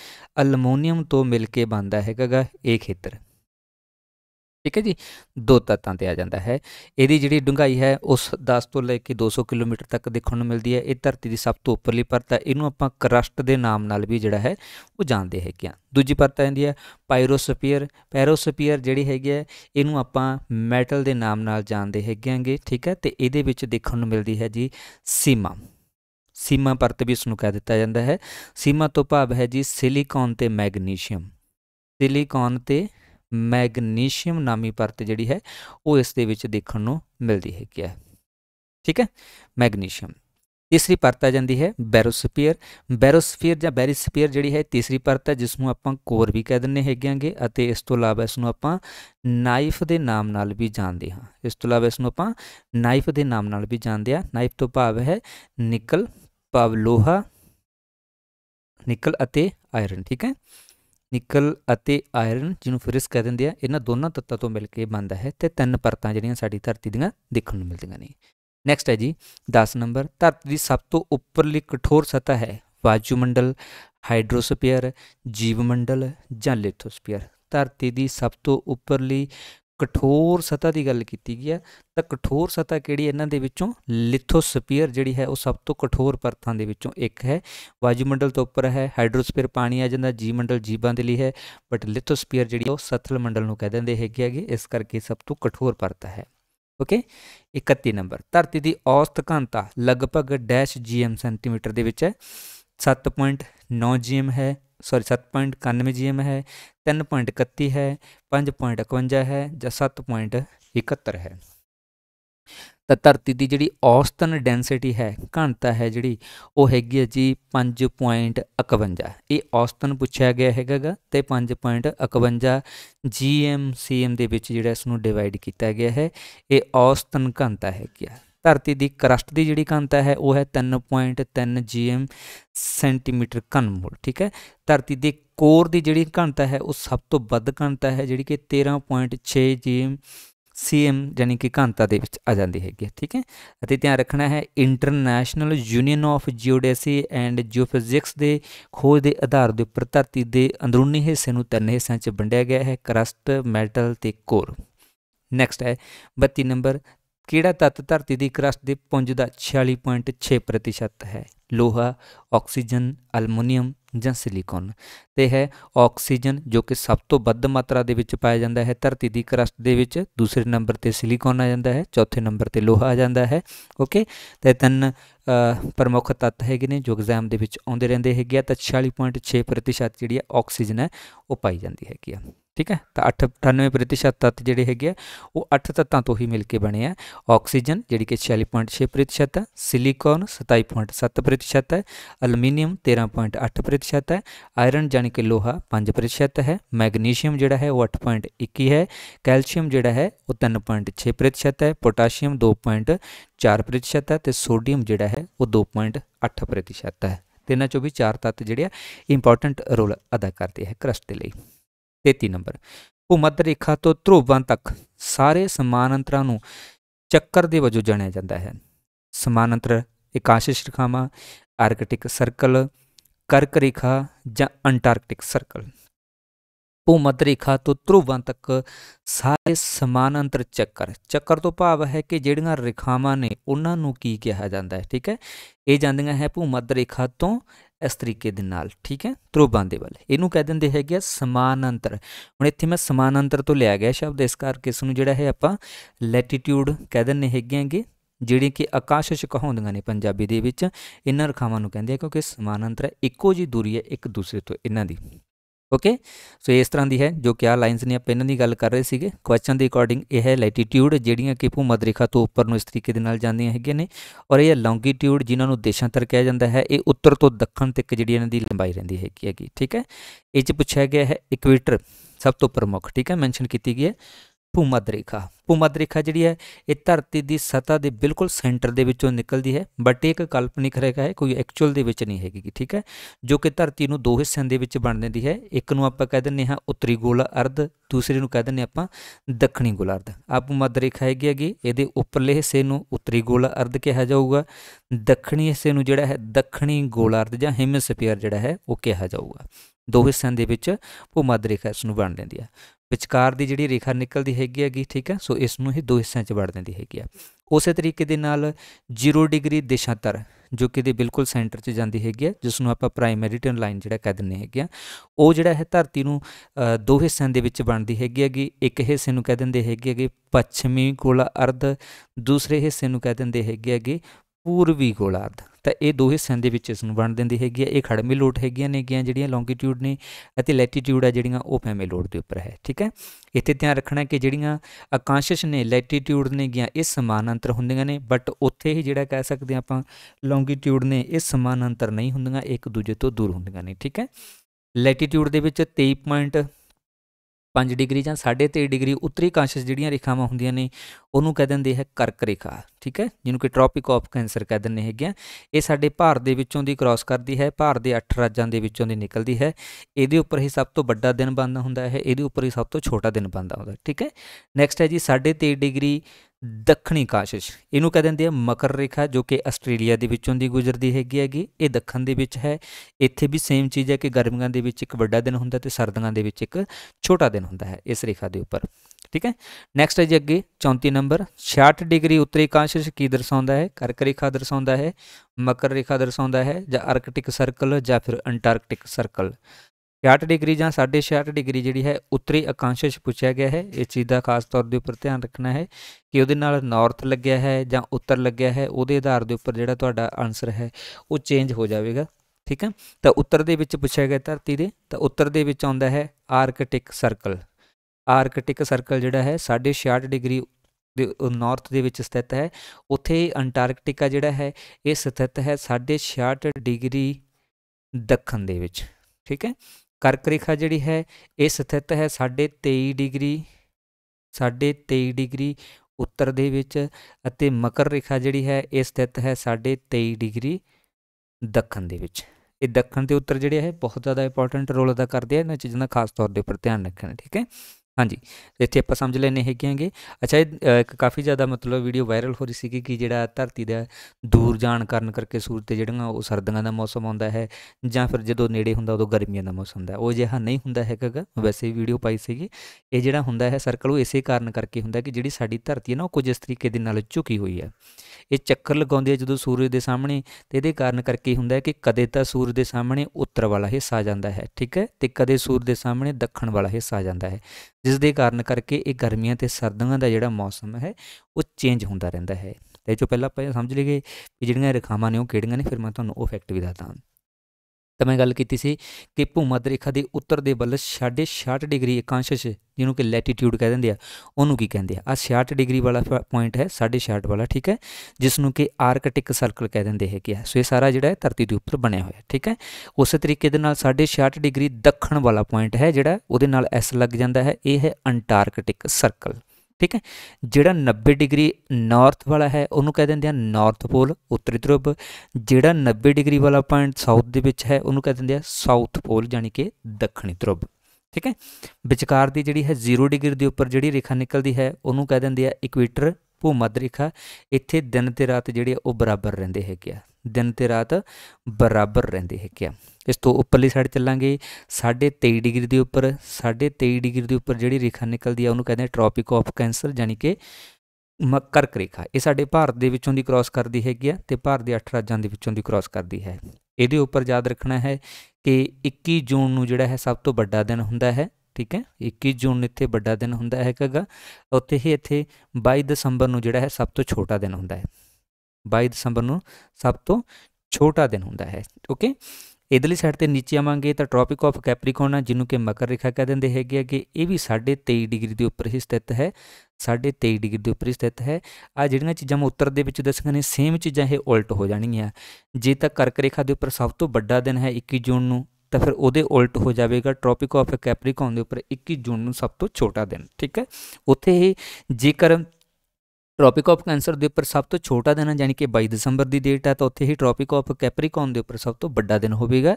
ਅਲਮੋਨੀਅਮ ਤੋਂ ਮਿਲ ਕੇ ਬਣਦਾ ਹੈਗਾਗਾ ਇਹ ਖੇਤਰ ਠੀਕ ਹੈ ਜੀ ਦੋ ਤੱਤਾਂ ਤੇ ਆ ਜਾਂਦਾ ਹੈ ਇਹਦੀ ਜਿਹੜੀ ਡੂੰਘਾਈ ਹੈ ਉਸ 10 ਤੋਂ ਲੈ ਕੇ 200 ਕਿਲੋਮੀਟਰ ਤੱਕ ਦੇਖਣ ਨੂੰ ਮਿਲਦੀ ਹੈ ਇਹ ਧਰਤੀ ਦੀ ਸਭ ਤੋਂ ਉੱਪਰਲੀ ਪਰਤ ਹੈ ਇਹਨੂੰ ਆਪਾਂ ਕਰਸਟ ਦੇ ਨਾਮ ਨਾਲ ਵੀ ਜਿਹੜਾ ਹੈ ਉਹ ਜਾਣਦੇ ਹੈਗੇ ਆ ਦੂਜੀ ਪਰਤ ਆਂਦੀ ਹੈ ਪਾਇਰੋਸਫੀਅਰ ਪਾਇਰੋਸਫੀਅਰ ਜਿਹੜੀ ਹੈਗੀ ਹੈ ਇਹਨੂੰ ਆਪਾਂ ਮੈਟਲ ਦੇ ਨਾਮ ਨਾਲ ਜਾਣਦੇ ਹੈਗੇ ਠੀਕ ਹੈ ਤੇ ਇਹਦੇ ਵਿੱਚ ਦੇਖਣ ਨੂੰ ਮਿਲਦੀ ਹੈ ਜੀ ਸੀਮਾ ਸੀਮਾ ਪਰਤ ਵੀ ਇਸ ਨੂੰ ਕਹਿ ਦਿੱਤਾ ਜਾਂਦਾ ਹੈ ਸੀਮਾ ਤੋਂ ਭਾਵ ਹੈ ਜੀ ਸਿਲੀਕਨ ਤੇ ਮੈਗਨੀਸ਼ੀਅਮ ਸਿਲੀਕਨ ਤੇ ਮੈਗਨੀਸ਼ੀਅਮ ਨਾਮੀ ਪਰਤ ਜਿਹੜੀ ਹੈ ਉਹ ਇਸ ਦੇ ਵਿੱਚ ਦੇਖਣ ਨੂੰ ਮਿਲਦੀ ਹੈ ਕਿ ਹੈ ਠੀਕ ਹੈ ਮੈਗਨੀਸ਼ੀਅਮ ਤੀਸਰੀ ਪਰਤ ਆ ਜਾਂਦੀ ਹੈ ਬੈਰੋਸਫੀਅਰ ਬੈਰੋਸਫੀਅਰ ਜਾਂ ਬੈਰੀਸਫੀਅਰ ਜਿਹੜੀ ਹੈ ਤੀਸਰੀ ਪਰਤ ਹੈ ਜਿਸ ਨੂੰ ਆਪਾਂ ਕੋਰ ਵੀ ਕਹਿ ਦਿੰਨੇ ਹੈਗੇਾਂਗੇ ਅਤੇ ਇਸ ਤੋਂ ਇਲਾਵਾ ਇਸ ਨੂੰ ਆਪਾਂ ਨਾਈਫ ਦੇ ਨਾਮ ਨਾਲ ਵੀ ਜਾਣਦੇ ਹਾਂ ਇਸ ਤੋਂ ਇਲਾਵਾ ਇਸ ਨੂੰ ਆਪਾਂ ਨਾਈਫ ਦੇ ਨਾਮ ਨਾਲ ਵੀ ਜਾਣਦੇ ਆ ਨਾਈਫ ਤੋਂ ਭਾਵ ਹੈ ਨਿਕਲ ਭਾਵ ਲੋਹਾ ਨਿਕਲ ਅਤੇ ਆਇਰਨ ਠੀਕ ਹੈ ਨਿਕਲ ਅਤੇ ਆਇਰਨ ਜਿਹਨੂੰ ਫਿਰਿਸ ਕਹਿ ਦਿੰਦੇ ਆ ਇਹਨਾਂ ਦੋਨਾਂ ਤੱਤਾਂ ਤੋਂ ਮਿਲ ਕੇ ਬਣਦਾ ਹੈ ਤੇ ਤਿੰਨ ਪਰਤਾਂ ਜਿਹੜੀਆਂ ਸਾਡੀ ਧਰਤੀ ਦੀਆਂ ਦੇਖਣ ਨੂੰ ਮਿਲਦੀਆਂ ਨੇ ਨੈਕਸਟ ਹੈ ਜੀ 10 ਨੰਬਰ ਧਰਤੀ ਦੀ ਸਭ ਤੋਂ ਉੱਪਰਲੀ ਕਠੋਰ ਸਤਹ ਹੈ ਵਾਯੂਮੰਡਲ ਹਾਈਡਰੋਸਫੀਅਰ ਜੀਵਮੰਡਲ ਜਾਂ ਲਿਥੋਸਫੀਅਰ ਧਰਤੀ ਦੀ ਸਭ ਤੋਂ ਉੱਪਰਲੀ ਕਠੋਰ ਸਤਾ ਦੀ ਗੱਲ ਕੀਤੀ ਗਈ ਹੈ ਤਾਂ ਕਠੋਰ ਸਤਾ ਕਿਹੜੀ ਇਹਨਾਂ ਦੇ ਵਿੱਚੋਂ ਲਿਥੋਸਫੀਅਰ ਜਿਹੜੀ ਹੈ ਉਹ ਸਭ ਤੋਂ ਕਠੋਰ ਪਰਤਾਂ ਦੇ ਵਿੱਚੋਂ ਇੱਕ ਹੈ ਵਾਯੂਮੰਡਲ ਤੋਂ ਉੱਪਰ ਹੈ ਹਾਈਡਰੋਸਫੀਅਰ ਪਾਣੀ ਆ ਜਾਂਦਾ ਜੀ ਮੰਡਲ ਜੀਵਾਂ ਦੇ ਲਈ ਹੈ ਬਟ ਲਿਥੋਸਫੀਅਰ ਜਿਹੜੀ ਉਹ ਸਥਲ ਮੰਡਲ ਨੂੰ ਕਹਿ ਦਿੰਦੇ ਹੈਗੇ ਹੈਗੇ ਇਸ ਕਰਕੇ ਸਭ ਤੋਂ ਕਠੋਰ ਪਰਤ ਹੈ ਓਕੇ 31 ਨੰਬਰ ਧਰਤੀ ਦੀ ਔਸਤ ਘਣਤਾ ਲਗਭਗ ਡੈਸ਼ ਜੀਐਮ ਸੈਂਟੀਮੀਟਰ ਦੇ ਵਿੱਚ ਹੈ 7.9 ਜੀਐਮ ਹੈ ਸੌਰੀ 7.91 ਜੀਐਮ ਹੈ 3.31 ਹੈ 5.51 ਹੈ ਜਾਂ 7.71 ਹੈ ਤਾਂ ਧਰਤੀ ਦੀ ਜਿਹੜੀ ਔਸਤਨ ਡੈਂਸਿਟੀ ਹੈ ਘਣਤਾ ਹੈ ਜਿਹੜੀ ਉਹ ਹੈਗੀ ਹੈ ਜੀ 5.51 ਇਹ ਔਸਤਨ ਪੁੱਛਿਆ ਗਿਆ ਹੈਗਾਗਾ ਤੇ 5.51 ਜੀਐਮ ਸੀਐਮ ਦੇ ਵਿੱਚ ਜਿਹੜਾ ਇਸ ਨੂੰ ਡਿਵਾਈਡ ਕੀਤਾ ਗਿਆ ਹੈ ਇਹ ਔਸਤਨ ਘਣਤਾ ਹੈ ਕਿਹਾ ਧਰਤੀ ਦੀ ਕਰਸਟ ਦੀ ਜਿਹੜੀ ਘਣਤਾ ਹੈ ਉਹ ਹੈ 3.3 ਜੀਐਮ ਸੈਂਟੀਮੀਟਰ ਘਨਮੂਲ ਠੀਕ ਹੈ ਧਰਤੀ ਦੇ ਕੋਰ ਦੀ ਜਿਹੜੀ ਘਣਤਾ ਹੈ ਉਹ ਸਭ ਤੋਂ ਵੱਧ ਘਣਤਾ ਹੈ ਜਿਹੜੀ ਕਿ 13.6 ਜੀਐਮ ਸੀਐਮ ਯਾਨੀ ਕਿ ਘਣਤਾ ਦੇ ਵਿੱਚ ਆ ਜਾਂਦੀ ਹੈਗੀ ਠੀਕ ਹੈ ਅਤੇ ਧਿਆਨ ਰੱਖਣਾ ਹੈ international union of geodesy and geophysics ਦੇ ਖੋਜ ਦੇ ਆਧਾਰ ਦੇ ਉੱਪਰ ਧਰਤੀ ਦੇ ਅੰਦਰੂਨੀ ਹਿੱਸੇ ਨੂੰ ਤਿੰਨ ਹਿੱਸਿਆਂ 'ਚ ਵੰਡਿਆ ਗਿਆ ਹੈ ਕਰਸਟ ਮੈਟਲ ਤੇ ਕੋਰ ਨੈਕਸਟ ਹੈ 32 ਨੰਬਰ ਕਿਹੜਾ ਤੱਤ ਧਰਤੀ ਦੀ ਕਰਸਟ ਦੇ ਪੁੰਜ ਦਾ 46.6% ਹੈ ਲੋਹਾ ਆਕਸੀਜਨ ਐਲੂਮੀਨੀਅਮ ਜਾਂ ਸਿਲੀਕਨ ਤੇ ਹੈ ਆਕਸੀਜਨ ਜੋ ਕਿ ਸਭ ਤੋਂ ਵੱਧ ਮਾਤਰਾ ਦੇ ਵਿੱਚ ਪਾਇਆ ਜਾਂਦਾ ਹੈ ਧਰਤੀ ਦੀ ਕਰਸਟ ਦੇ ਵਿੱਚ ਦੂਸਰੇ ਨੰਬਰ ਤੇ ਸਿਲੀਕਨ ਆ ਜਾਂਦਾ ਹੈ ਚੌਥੇ ਨੰਬਰ ਤੇ ਲੋਹਾ ਆ ਜਾਂਦਾ ਹੈ ਓਕੇ ਤੇ ਤਿੰਨ ਪ੍ਰਮੁੱਖ ਤੱਤ ਹੈਗੇ ਨੇ ਜੋ ਐਗਜ਼ਾਮ ਦੇ ਵਿੱਚ ਆਉਂਦੇ ਰਹਿੰਦੇ ਹੈਗੇ ਆ ਤਾਂ 46.6% ਜਿਹੜੀ ਆ ਆਕਸੀਜਨ ਹੈ ਉਹ ਪਾਈ ਜਾਂਦੀ ਹੈਗੀ ਆ ठीक है तो अठ अठानवे प्रतिशत तत्त जोड़े है वो अठ तत्तों तो ही मिलकर बने हैं ऑक्सीजन जी कि छियाली पॉइंट छे प्रतिशत है सिलीकोन सताई पॉइंट सत्त प्रतिशत है अलमीनियम तेरह पॉइंट अठ प्रतिशत है आयरन जाने के लोहा पं प्रतिशत है मैगनीशियम जोड़ा है वह अठ पॉइंट एक ही है कैलशियम जोड़ा है वह तीन पॉइंट छे प्रतिशत है पोटाशियम दो पॉइंट चार प्रतिशत है तो सोडियम जोड़ा है वह दो पॉइंट अठ प्रतिशत है तिना चो भी चार तत्व जोड़े इंपोर्टेंट रोल अदा करते हैं क्रस्ट के लिए 33 ਨੰਬਰ ਭੂਮੱਧ ਰੇਖਾ ਤੋਂ ਧਰੂਵਾਂ ਤੱਕ ਸਾਰੇ ਅੰਤਰਾਂ ਨੂੰ ਚੱਕਰ ਦੇ ਵਜੋਂ ਜਾਣਿਆ ਜਾਂਦਾ ਹੈ ਅੰਤਰ ਇਕਾਸ਼ਿਸ਼ ਰੇਖਾਵਾਂ ਆਰਕਟਿਕ ਸਰਕਲ ਕਰਕ ਰੇਖਾ ਜਾਂ ਅੰਟਾਰਕਟਿਕ ਸਰਕਲ ਭੂਮੱਧ ਰੇਖਾ ਤੋਂ ਧਰੂਵਾਂ ਤੱਕ ਸਾਰੇ ਅੰਤਰ ਚੱਕਰ ਚੱਕਰ ਤੋਂ ਭਾਵ ਹੈ ਕਿ ਜਿਹੜੀਆਂ ਰੇਖਾਵਾਂ ਨੇ ਉਹਨਾਂ ਨੂੰ ਕੀ ਕਿਹਾ ਜਾਂਦਾ ਹੈ ਠੀਕ ਹੈ ਇਹ ਜਾਂਦੀਆਂ ਹੈ ਭੂਮੱਧ ਰੇਖਾ ਤੋਂ ਇਸ ਤਰੀਕੇ ਦੇ ਨਾਲ ਠੀਕ ਹੈ ਤਰੋਬਾਂ ਦੇ ਵੱਲ ਇਹਨੂੰ ਕਹਿ ਦਿੰਦੇ ਹੈਗੇ ਆ ਸਮਾਨਾਂਤਰ ਹੁਣ ਇੱਥੇ ਮੈਂ ਸਮਾਨਾਂਤਰ ਤੋਂ ਲਿਆ ਗਿਆ ਸ਼ਬਦ ਇਸ ਕਰਕੇ ਇਸ ਨੂੰ ਜਿਹੜਾ ਹੈ ਆਪਾਂ ਲੈਟੀਟਿਊਡ ਕਹਿ ਦਿੰਨੇ ਹੈਗੇ ਆਂਗੇ ਜਿਹੜੇ ਕਿ ਵਿੱਚ ਕਹਾਉਂਦੀਆਂ ਨੇ ਪੰਜਾਬੀ ਦੇ ਵਿੱਚ ਇਹਨਾਂ ਰਖਾਵਾਂ ਨੂੰ ਕਹਿੰਦੇ ਆ ਕਿਉਂਕਿ ਸਮਾਨਾਂਤਰ ਇੱਕੋ ਜੀ ਦੂਰੀ ਹੈ ਇੱਕ ਦੂਸਰੇ ਤੋਂ ਇਹਨਾਂ ਦੀ ਓਕੇ ਸੋ ਇਸ ਤਰ੍ਹਾਂ ਦੀ ਹੈ ਜੋ ਕਿ ਆ ਲਾਈਨਸ ਨੇ ਆਪਾਂ ਇਹਨਾਂ ਦੀ ਗੱਲ ਕਰ ਰਹੇ ਸੀਗੇ ਕੁਐਸਚਨ ਦੇ ਅਕੋਰਡਿੰਗ ਇਹ ਹੈ ਲੈਟੀਟਿਊਡ ਜਿਹੜੀਆਂ ਕਿ ਭੂਮੱਧ ਰੇਖਾ ਤੋਂ ਉੱਪਰ ਨੂੰ ਇਸ ਤਰੀਕੇ ਦੇ ਨਾਲ ਜਾਂਦੀਆਂ ਹੈਗੀਆਂ ਨੇ ਔਰ ਇਹ ਲੌਂਗੀਟਿਊਡ ਜਿਨ੍ਹਾਂ ਨੂੰ ਦੇਸ਼ਾਂਤਰ ਕਿਹਾ ਜਾਂਦਾ ਹੈ ਇਹ ਉੱਤਰ ਤੋਂ ਦੱਖਣ ਤੱਕ ਜਿਹੜੀ ਇਹਨਾਂ ਦੀ ਲੰਬਾਈ ਰਹਿੰਦੀ ਹੈਗੀ ਹੈਗੀ ਠੀਕ ਹੈ ਇਹ ਚ ਪੁੱਛਿਆ ਗਿਆ ਹੈ ਇਕੁਏਟਰ ਸਭ ਤੋਂ ਪ੍ਰਮੁੱਖ ਠੀਕ ਹੈ ਮੈਂਸ਼ਨ ਕੀਤੀ ਗਈ ਹੈ ਭੂਮੱਧ ਰੇਖਾ ਭੂਮੱਧ ਰੇਖਾ ਜਿਹੜੀ ਹੈ ਇਹ ਧਰਤੀ ਦੀ ਸਤਾ ਦੇ ਬਿਲਕੁਲ ਸੈਂਟਰ ਦੇ ਵਿੱਚੋਂ ਨਿਕਲਦੀ ਹੈ ਬਟ ਇਹ ਇੱਕ ਕਲਪਨਿਕ ਰੇਖਾ ਹੈ ਕੋਈ ਐਕਚੁਅਲ ਦੇ ਵਿੱਚ ਨਹੀਂ ਹੈਗੀ ਠੀਕ ਹੈ ਜੋ ਕਿ ਧਰਤੀ ਨੂੰ ਦੋ ਹਿੱਸਿਆਂ ਦੇ ਵਿੱਚ ਵੰਡ ਦਿੰਦੀ ਹੈ ਇੱਕ ਨੂੰ ਆਪਾਂ ਕਹਿ ਦਿੰਨੇ ਹਾਂ ਉੱਤਰੀ ਗੋਲ ਅਰਧ ਦੂਸਰੇ ਨੂੰ ਕਹਿ ਦਿੰਨੇ ਆਪਾਂ ਦੱਖਣੀ ਗੋਲ ਅਰਧ ਆ ਭੂਮੱਧ ਰੇਖਾ ਹੈਗੀ ਹੈਗੀ ਇਹਦੇ ਉੱਪਰਲੇ ਹਿੱਸੇ ਨੂੰ ਉੱਤਰੀ ਗੋਲ ਅਰਧ ਕਿਹਾ ਜਾਊਗਾ ਦੱਖਣੀ ਹਿੱਸੇ ਨੂੰ ਜਿਹੜਾ ਹੈ ਦੱਖਣੀ ਗੋਲ ਅਰਧ ਜਾਂ ਹੈਮਿਸਫੀਅਰ ਜਿਹੜਾ ਹੈ ਉਹ ਕਿਹਾ ਜਾਊਗਾ ਦੋ ਹਿੱਸਿਆਂ ਦੇ ਵਿੱਚ ਭੂਮੱਧ ਰੇਖਾ ਇਸ ਨੂੰ ਵੰਡ ਲੈਂਦੀ ਹੈ ਵਿਚਕਾਰ ਦੀ ਜਿਹੜੀ ਰੇਖਾ ਨਿਕਲਦੀ ਹੈਗੀ ਹੈਗੀ ਠੀਕ ਹੈ ਸੋ ਇਸ ਨੂੰ ਇਹ ਦੋ ਹਿੱਸਿਆਂ 'ਚ ਵੰਡ ਦਿੰਦੀ ਹੈਗੀ ਆ ਉਸੇ ਤਰੀਕੇ ਦੇ ਨਾਲ 0 ਡਿਗਰੀ ਦਿਸ਼ਾਂਤਰ ਜੋ ਕਿ ਦੇ ਬਿਲਕੁਲ ਸੈਂਟਰ 'ਚ ਜਾਂਦੀ ਹੈਗੀ ਆ ਜਿਸ ਨੂੰ ਆਪਾਂ ਪ੍ਰਾਈਮ ਟਨ ਲਾਈਨ ਜਿਹੜਾ ਕਹਿ ਦਿੰਦੇ ਹੈਗੇ ਆ ਉਹ ਜਿਹੜਾ ਹੈ ਧਰਤੀ ਨੂੰ ਦੋ ਹਿੱਸਿਆਂ ਦੇ ਵਿੱਚ ਵੰਡਦੀ ਹੈਗੀ ਹੈਗੀ ਇੱਕ ਹਿੱਸੇ ਨੂੰ ਕਹਿ ਦਿੰਦੇ ਹੈਗੇ ਹੈਗੇ ਪੱਛਮੀ ਗੋਲਾ ਅਰਧ ਦੂਸਰੇ ਹਿੱਸੇ ਨੂੰ ਕਹਿ ਦਿੰਦੇ ਹੈਗੇ ਹੈਗੇ ਪੂਰਬੀ ਗੋਲਾ ਅਰਧ ਤਾਂ ਇਹ ਦੋ ਹਿੱਸਿਆਂ ਦੇ ਵਿੱਚ ਇਸ ਨੂੰ ਵੰਡ ਦਿੰਦੀ ਹੈਗੀ ਹੈ ਇਹ ਖੜਮੀ ਲੋਟ ਹੈਗੀਆਂ ਨੇਗੀਆਂ ਜਿਹੜੀਆਂ ਲੌਂਗੀਟਿਊਡ ਨੇ ਅਤੇ ਲੈਟੀਟਿਊਡ ਆ ਜਿਹੜੀਆਂ ਉਹ ਫੈਮੇ ਲੋਟ ਦੇ ਉੱਪਰ ਹੈ ਠੀਕ ਹੈ ਇੱਥੇ ਧਿਆਨ ਰੱਖਣਾ ਕਿ ਜਿਹੜੀਆਂ ਆਕਾਂਸ਼ਸ਼ ਨੇ ਲੈਟੀਟਿਊਡ ਨੇਗੀਆਂ ਇਹ ਸਮਾਨਾਂਤਰ ਹੁੰਦੀਆਂ ਨੇ ਬਟ ਉੱਥੇ ਹੀ ਜਿਹੜਾ ਕਹਿ ਸਕਦੇ ਆਪਾਂ ਲੌਂਗੀਟਿਊਡ ਨੇ ਇਹ ਸਮਾਨਾਂਤਰ ਨਹੀਂ ਹੁੰਦੀਆਂ ਇੱਕ ਦੂਜੇ ਤੋਂ ਦੂਰ ਹੁੰਦੀਆਂ ਨੇ ਠੀਕ ਹੈ ਲੈਟੀਟਿਊਡ ਦੇ ਵਿੱਚ 23. 5 ਡਿਗਰੀ ਜਾਂ 3.5 ਡਿਗਰੀ ਉੱਤਰੀ ਕਾਂਸ਼ਸ ਜਿਹੜੀਆਂ ਰੇਖਾਵਾਂ ਹੁੰਦੀਆਂ ਨੇ ਉਹਨੂੰ ਕਹਿ ਦਿੰਦੇ ਹੈ ਕਰਕ ਰੇਖਾ ਠੀਕ ਹੈ ਜਿਹਨੂੰ ਕਿ ਟ੍ਰੋਪਿਕ ਆਫ ਕੈਂਸਰ ਕਹਿ ਦਿੰਦੇ ਹੈਗੇ ਆ ਇਹ ਸਾਡੇ ਭਾਰਤ ਦੇ ਵਿੱਚੋਂ ਦੀ ਕ੍ਰਾਸ ਕਰਦੀ ਹੈ ਭਾਰਤ ਦੇ 8 ਰਾਜਾਂ ਦੇ ਵਿੱਚੋਂ ਦੀ ਨਿਕਲਦੀ ਹੈ ਇਹਦੇ ਉੱਪਰ ਹੀ ਸਭ ਤੋਂ ਵੱਡਾ ਦਿਨ ਬਣਦਾ ਹੁੰਦਾ ਹੈ ਇਹਦੇ ਉੱਪਰ ਹੀ ਸਭ ਤੋਂ ਛੋਟਾ ਦਿਨ ਬਣਦਾ ਹੁੰਦਾ ਠੀਕ ਹੈ ਨੈਕਸਟ ਹੈ ਜੀ 3.5 ਡਿਗਰੀ ਦੱਖਣੀ ਕਾਸ਼ਿਸ਼ ਇਹਨੂੰ ਕਹਿ ਦਿੰਦੇ ਆ ਮਕਰ ਰੇਖਾ ਜੋ ਕਿ ਆਸਟ੍ਰੇਲੀਆ ਦੇ ਵਿੱਚੋਂ ਦੀ ਗੁਜ਼ਰਦੀ ਹੈਗੀ ਹੈਗੀ ਇਹ ਦੱਖਣ ਦੇ ਵਿੱਚ ਹੈ ਇੱਥੇ ਵੀ ਸੇਮ ਚੀਜ਼ ਹੈ ਕਿ ਗਰਮੀਆਂ ਦੇ ਵਿੱਚ ਇੱਕ ਵੱਡਾ ਦਿਨ ਹੁੰਦਾ ਤੇ ਸਰਦੀਆਂ ਦੇ ਵਿੱਚ ਇੱਕ ਛੋਟਾ ਦਿਨ ਹੁੰਦਾ ਹੈ ਇਸ ਰੇਖਾ ਦੇ ਉੱਪਰ ਠੀਕ ਹੈ ਨੈਕਸਟ ਹੈ ਜੀ ਅੱਗੇ 34 ਨੰਬਰ 66 ਡਿਗਰੀ ਉੱਤਰੀ ਕਾਂਸ਼ਿਸ਼ ਕੀ ਦਰਸਾਉਂਦਾ ਹੈ ਕਰਕ ਰੇਖਾ ਦਰਸਾਉਂਦਾ ਹੈ ਮਕਰ ਰੇਖਾ ਦਰਸਾਉਂਦਾ ਹੈ ਜਾਂ ਆਰਕਟਿਕ ਸਰਕਲ ਜਾਂ ਫਿਰ ਅੰਟਾਰਕਟਿਕ ਸਰਕਲ 66 ਡਿਗਰੀ ਜਾਂ 66 ਡਿਗਰੀ ਜਿਹੜੀ ਹੈ ਉੱਤਰੀ ਅਕਾਂਸ਼ਿਸ਼ ਪੁੱਛਿਆ ਗਿਆ ਹੈ ਇਹ ਚੀਜ਼ ਦਾ ਖਾਸ ਤੌਰ ਦੇ ਉੱਪਰ ਧਿਆਨ ਰੱਖਣਾ ਹੈ ਕਿ ਉਹਦੇ ਨਾਲ ਨਾਰਥ ਲੱਗਿਆ ਹੈ ਜਾਂ ਉੱਤਰ ਲੱਗਿਆ ਹੈ ਉਹਦੇ ਆਧਾਰ ਦੇ ਉੱਪਰ ਜਿਹੜਾ ਤੁਹਾਡਾ ਆਨਸਰ ਹੈ ਉਹ ਚੇਂਜ ਹੋ ਜਾਵੇਗਾ ਠੀਕ ਹੈ ਤਾਂ ਉੱਤਰ ਦੇ ਵਿੱਚ ਪੁੱਛਿਆ ਗਿਆ ਧਰਤੀ ਦੇ ਤਾਂ ਉੱਤਰ ਦੇ ਵਿੱਚ ਆਉਂਦਾ ਹੈ ਆਰਕਟਿਕ ਸਰਕਲ ਆਰਕਟਿਕ ਸਰਕਲ ਜਿਹੜਾ ਹੈ 66 ਡਿਗਰੀ ਦੇ ਨਾਰਥ ਦੇ ਵਿੱਚ ਸਥਿਤ ਹੈ ਉੱਥੇ ਅੰਟਾਰਕਟਿਕਾ ਜਿਹੜਾ ਹੈ ਇਹ ਸਥਿਤ ਹੈ 66 ਡਿਗਰੀ ਦੱਖਣ ਦੇ ਵਿੱਚ ਠੀਕ ਹੈ ਕਰਕ ਰੇਖਾ ਜਿਹੜੀ ਹੈ ਇਹ ਸਥਿਤ ਹੈ 23 ਡਿਗਰੀ 23 ਡਿਗਰੀ ਉੱਤਰ ਦੇ ਵਿੱਚ ਅਤੇ ਮਕਰ ਰੇਖਾ ਜਿਹੜੀ ਹੈ ਇਹ ਸਥਿਤ ਹੈ 23 ਡਿਗਰੀ ਦੱਖਣ ਦੇ ਵਿੱਚ ਇਹ ਦੱਖਣ ਤੇ ਉੱਤਰ ਜਿਹੜੇ ਹੈ ਬਹੁਤ ਜ਼ਿਆਦਾ ਇੰਪੋਰਟੈਂਟ ਰੋਲ ਅਦਾ ਕਰਦੇ ਆ ਇਹਨਾਂ ਚੀਜ਼ਾਂ ਦਾ ਖਾਸ ਤੌਰ ਦੇ ਉੱਪਰ ਧਿਆਨ ਰੱਖਣਾ ਠੀਕ ਹੈ ਹਾਂਜੀ ਇੱਥੇ ਆਪਾਂ ਸਮਝ ਲੈਨੇ ਹੈਗੇਗੇ ਅੱਛਾ ਇੱਕ ਕਾਫੀ ਜ਼ਿਆਦਾ ਮਤਲਬ ਵੀਡੀਓ ਵਾਇਰਲ ਹੋ ਰਹੀ ਸੀਗੀ ਕਿ ਜਿਹੜਾ ਧਰਤੀ ਦਾ ਦੂਰ ਜਾਣ ਕਰਨ ਕਰਕੇ ਸੂਰਜ ਤੇ ਜਿਹੜੀਆਂ ਉਹ ਸਰਦੀਆਂ ਦਾ ਮੌਸਮ ਆਉਂਦਾ ਹੈ ਜਾਂ ਫਿਰ ਜਦੋਂ ਨੇੜੇ ਹੁੰਦਾ ਉਦੋਂ ਗਰਮੀਆਂ ਦਾ ਮੌਸਮ ਹੁੰਦਾ ਉਹ ਜਿਹਾ ਨਹੀਂ ਹੁੰਦਾ ਹੈਗਾ ਵੈਸੇ ਹੀ ਵੀਡੀਓ ਪਾਈ ਸੀਗੀ ਇਹ ਜਿਹੜਾ ਹੁੰਦਾ ਹੈ ਸਰਕਲ ਉਹ ਇਸੇ ਕਾਰਨ ਕਰਕੇ ਹੁੰਦਾ ਕਿ ਜਿਹੜੀ ਸਾਡੀ ਧਰਤੀ ਹੈ ਨਾ ਉਹ ਕੁਝ ਇਸ ਤਰੀਕੇ ਦੇ ਨਾਲ ਝੁਕੀ ਹੋਈ ਹੈ ਇਹ ਚੱਕਰ ਲਗਾਉਂਦੇ ਆ ਜਦੋਂ ਸੂਰਜ ਦੇ ਸਾਹਮਣੇ ਤੇ ਇਹਦੇ ਕਾਰਨ ਕਰਕੇ ਹੁੰਦਾ ਹੈ ਕਿ ਕਦੇ ਤਾਂ ਸੂਰਜ ਦੇ ਸਾਹਮਣੇ ਉੱਤਰ ਵਾਲਾ ਹਿੱਸਾ ਆ ਜਾਂਦਾ ਹੈ ਠੀਕ ਹੈ ਤੇ ਕਦੇ ਸੂਰਜ ਦੇ ਸਾਹਮਣੇ ਦੱਖਣ ਵਾਲਾ ਹਿੱਸਾ ਆ ਜਾਂਦਾ ਹੈ ਜਿਸ ਦੇ ਕਾਰਨ ਕਰਕੇ ਇਹ ਗਰਮੀਆਂ ਤੇ ਸਰਦੀਆਂ ਦਾ ਜਿਹੜਾ ਮੌਸਮ ਹੈ ਉਹ ਚੇਂਜ ਹੁੰਦਾ ਰਹਿੰਦਾ ਹੈ ਤੇ ਜੋ ਪਹਿਲਾਂ ਆਪਾਂ ਸਮਝ ਲਈਏ ਕਿ ਜਿਹੜੀਆਂ ਰੇਖਾਵਾਂ ਨੇ ਉਹ ਕਿਹੜੀਆਂ ਨੇ ਫਿਰ ਮੈਂ ਤੁਹਾਨੂੰ ਉਹ ਫੈਕਟ ਵੀ ਦੱਸਦਾ ਤਾਂ ਮੈਂ ਗੱਲ ਕੀਤੀ ਸੀ ਕਿ ਭੂਮੱਧ ਰੇਖਾ ਦੇ ਉੱਤਰ ਦੇ ਵੱਲ 66 ਡਿਗਰੀ ਇਕਾਂਸ਼ ਜਿਹਨੂੰ ਕਿ ਲੈਟੀਟਿਊਡ ਕਹਿ ਦਿੰਦੇ ਆ ਉਹਨੂੰ ਕੀ ਕਹਿੰਦੇ ਆ ਆ 66 ਡਿਗਰੀ ਵਾਲਾ ਪੁਆਇੰਟ ਹੈ 66 ਵਾਲਾ ਠੀਕ ਹੈ ਜਿਸ ਨੂੰ ਕਿ ਆਰਕਟਿਕ ਸਰਕਲ ਕਹਿ ਦਿੰਦੇ ਹੈ ਆ ਸੋ ਇਹ ਸਾਰਾ ਜਿਹੜਾ ਹੈ ਧਰਤੀ ਦੇ ਉੱਪਰ ਬਣਿਆ ਹੋਇਆ ਠੀਕ ਹੈ ਉਸੇ ਤਰੀਕੇ ਦੇ ਨਾਲ 66 ਡਿਗਰੀ ਦੱਖਣ ਵਾਲਾ ਪੁਆਇੰਟ ਹੈ ਜਿਹੜਾ ਉਹਦੇ ਨਾਲ ਐਸ ਲੱਗ ਜਾਂਦਾ ਹੈ ਇਹ ਹੈ ਅੰਟਾਰਕਟਿਕ ਸਰਕਲ ਠੀਕ ਹੈ ਜਿਹੜਾ 90 ਡਿਗਰੀ ਨਾਰਥ ਵਾਲਾ ਹੈ ਉਹਨੂੰ ਕਹਿ ਦਿੰਦੇ ਆ ਨਾਰਥ ਪੋਲ ਉੱਤਰੀ ਧਰੁਵ ਜਿਹੜਾ 90 ਡਿਗਰੀ ਵਾਲਾ ਪੁਆਇੰਟ ਸਾਊਥ ਦੇ ਵਿੱਚ ਹੈ ਉਹਨੂੰ ਕਹਿ ਦਿੰਦੇ ਆ ਸਾਊਥ ਪੋਲ ਯਾਨੀ ਕਿ ਦੱਖਣੀ ਧਰੁਵ ਠੀਕ ਹੈ ਵਿਚਕਾਰ ਦੀ ਜਿਹੜੀ ਹੈ 0 ਡਿਗਰੀ ਦੇ ਉੱਪਰ ਜਿਹੜੀ ਰੇਖਾ ਨਿਕਲਦੀ ਹੈ ਉਹਨੂੰ ਕਹਿ ਦਿੰਦੇ ਆ ਇਕੁਏਟਰ ਭੂਮੱਧ ਰੇਖਾ ਇੱਥੇ ਦਿਨ ਤੇ ਰਾਤ ਜਿਹੜੇ ਉਹ ਬਰਾਬਰ ਰਹਿੰਦੇ ਹੈਗੇ ਆ ਦਿਨ ਤੇ ਰਾਤ ਬਰਾਬਰ ਰਹਿੰਦੇ ਹੈ ਕਿਆ ਇਸ ਤੋਂ ਉੱਪਰਲੀ ਸਾਈਡ ਚੱਲਾਂਗੇ 23 ਡਿਗਰੀ ਦੇ ਉੱਪਰ 23 ਡਿਗਰੀ ਦੇ ਉੱਪਰ ਜਿਹੜੀ ਰੇਖਾ ਨਿਕਲਦੀ ਆ ਉਹਨੂੰ ਕਹਿੰਦੇ ਆ ਟ੍ਰੋਪਿਕ ਆਫ ਕੈਂਸਰ ਯਾਨੀ ਕਿ ਕਰਕ ਰੇਖਾ ਇਹ ਸਾਡੇ ਭਾਰਤ ਦੇ ਵਿੱਚੋਂ ਦੀ ਕ੍ਰਾਸ ਕਰਦੀ ਹੈਗੀ ਆ ਤੇ ਭਾਰਤ ਦੇ 8 ਰਾਜਾਂ ਦੇ ਵਿੱਚੋਂ ਦੀ ਕ੍ਰਾਸ ਕਰਦੀ ਹੈ ਇਹਦੇ ਉੱਪਰ ਯਾਦ ਰੱਖਣਾ ਹੈ ਕਿ 21 ਜੂਨ ਨੂੰ ਜਿਹੜਾ ਹੈ ਸਭ ਤੋਂ ਵੱਡਾ ਦਿਨ ਹੁੰਦਾ ਹੈ ਠੀਕ ਹੈ 21 ਜੂਨ ਇੱਥੇ ਵੱਡਾ ਦਿਨ ਹੁੰਦਾ ਹੈ ਕਗਾ ਉੱਥੇ ਹੀ ਇੱਥੇ 22 ਦਸੰਬਰ ਨੂੰ ਜਿਹੜਾ ਹੈ ਸਭ ਤੋਂ ਛੋਟਾ ਦਿਨ ਹੁੰਦਾ ਹੈ 22 ਦਸੰਬਰ ਨੂੰ ਸਭ ਤੋਂ ਛੋਟਾ ਦਿਨ ਹੁੰਦਾ ਹੈ ਓਕੇ ਇਧਰਲੀ ਸਾਈਡ ਤੇ ਨੀਚੇ ਆਵਾਂਗੇ ਤਾਂ ਟ੍ਰੋਪਿਕ ਆਫ ਕੈਪਰੀਕੋਨ ਆ ਜਿਹਨੂੰ ਕਿ ਮਕਰ ਰੇਖਾ ਕਹਿ ਦਿੰਦੇ ਹੈਗੇ ਆ ਕਿ ਇਹ ਵੀ ਸਾਡੇ 23 ਡਿਗਰੀ ਦੇ ਉੱਪਰ ਹੀ ਸਥਿਤ ਹੈ ਸਾਡੇ 23 ਡਿਗਰੀ ਦੇ ਉੱਪਰ ਸਥਿਤ ਹੈ ਆ ਜਿਹੜੀਆਂ ਚੀਜ਼ਾਂ ਮੈਂ ਉੱਤਰ ਦੇ ਵਿੱਚ ਦੱਸੀਆਂ ਨੇ ਸੇਮ ਚੀਜ਼ਾਂ ਇਹ ਉਲਟ ਹੋ ਜਾਣਗੀਆਂ ਜੇ ਤਾਂ ਕਰਕ ਰੇਖਾ ਦੇ ਉੱਪਰ ਸਭ ਤੋਂ ਵੱਡਾ ਦਿਨ ਹੈ 21 ਜੂਨ ਨੂੰ ਤਾਂ ਫਿਰ ਉਹਦੇ ਉਲਟ ਹੋ ਜਾਵੇਗਾ ਟ੍ਰੋਪਿਕ ਆਫ ਕੈਪਰੀਕੋਨ ਦੇ ਉੱਪਰ 21 ਜੂਨ ਨੂੰ ਸਭ ਤੋਂ ਛੋਟਾ ਦਿਨ ਠੀਕ ਹੈ ਉੱਥੇ ਜੇਕਰ ਟ੍ਰੋਪਿਕ ਆਫ ਕੈਂਸਰ ਦੇ ਉੱਪਰ ਸਭ ਤੋਂ ਛੋਟਾ ਦਿਨ ਹੈ ਯਾਨੀ ਕਿ 22 ਦਸੰਬਰ ਦੀ ਡੇਟ ਹੈ ਤਾਂ ਉੱਥੇ ਹੀ ਟ੍ਰੋਪਿਕ ਆਫ ਕੈਪਰੀਕੌਨ ਦੇ ਉੱਪਰ ਸਭ ਤੋਂ ਵੱਡਾ ਦਿਨ ਹੋਵੇਗਾ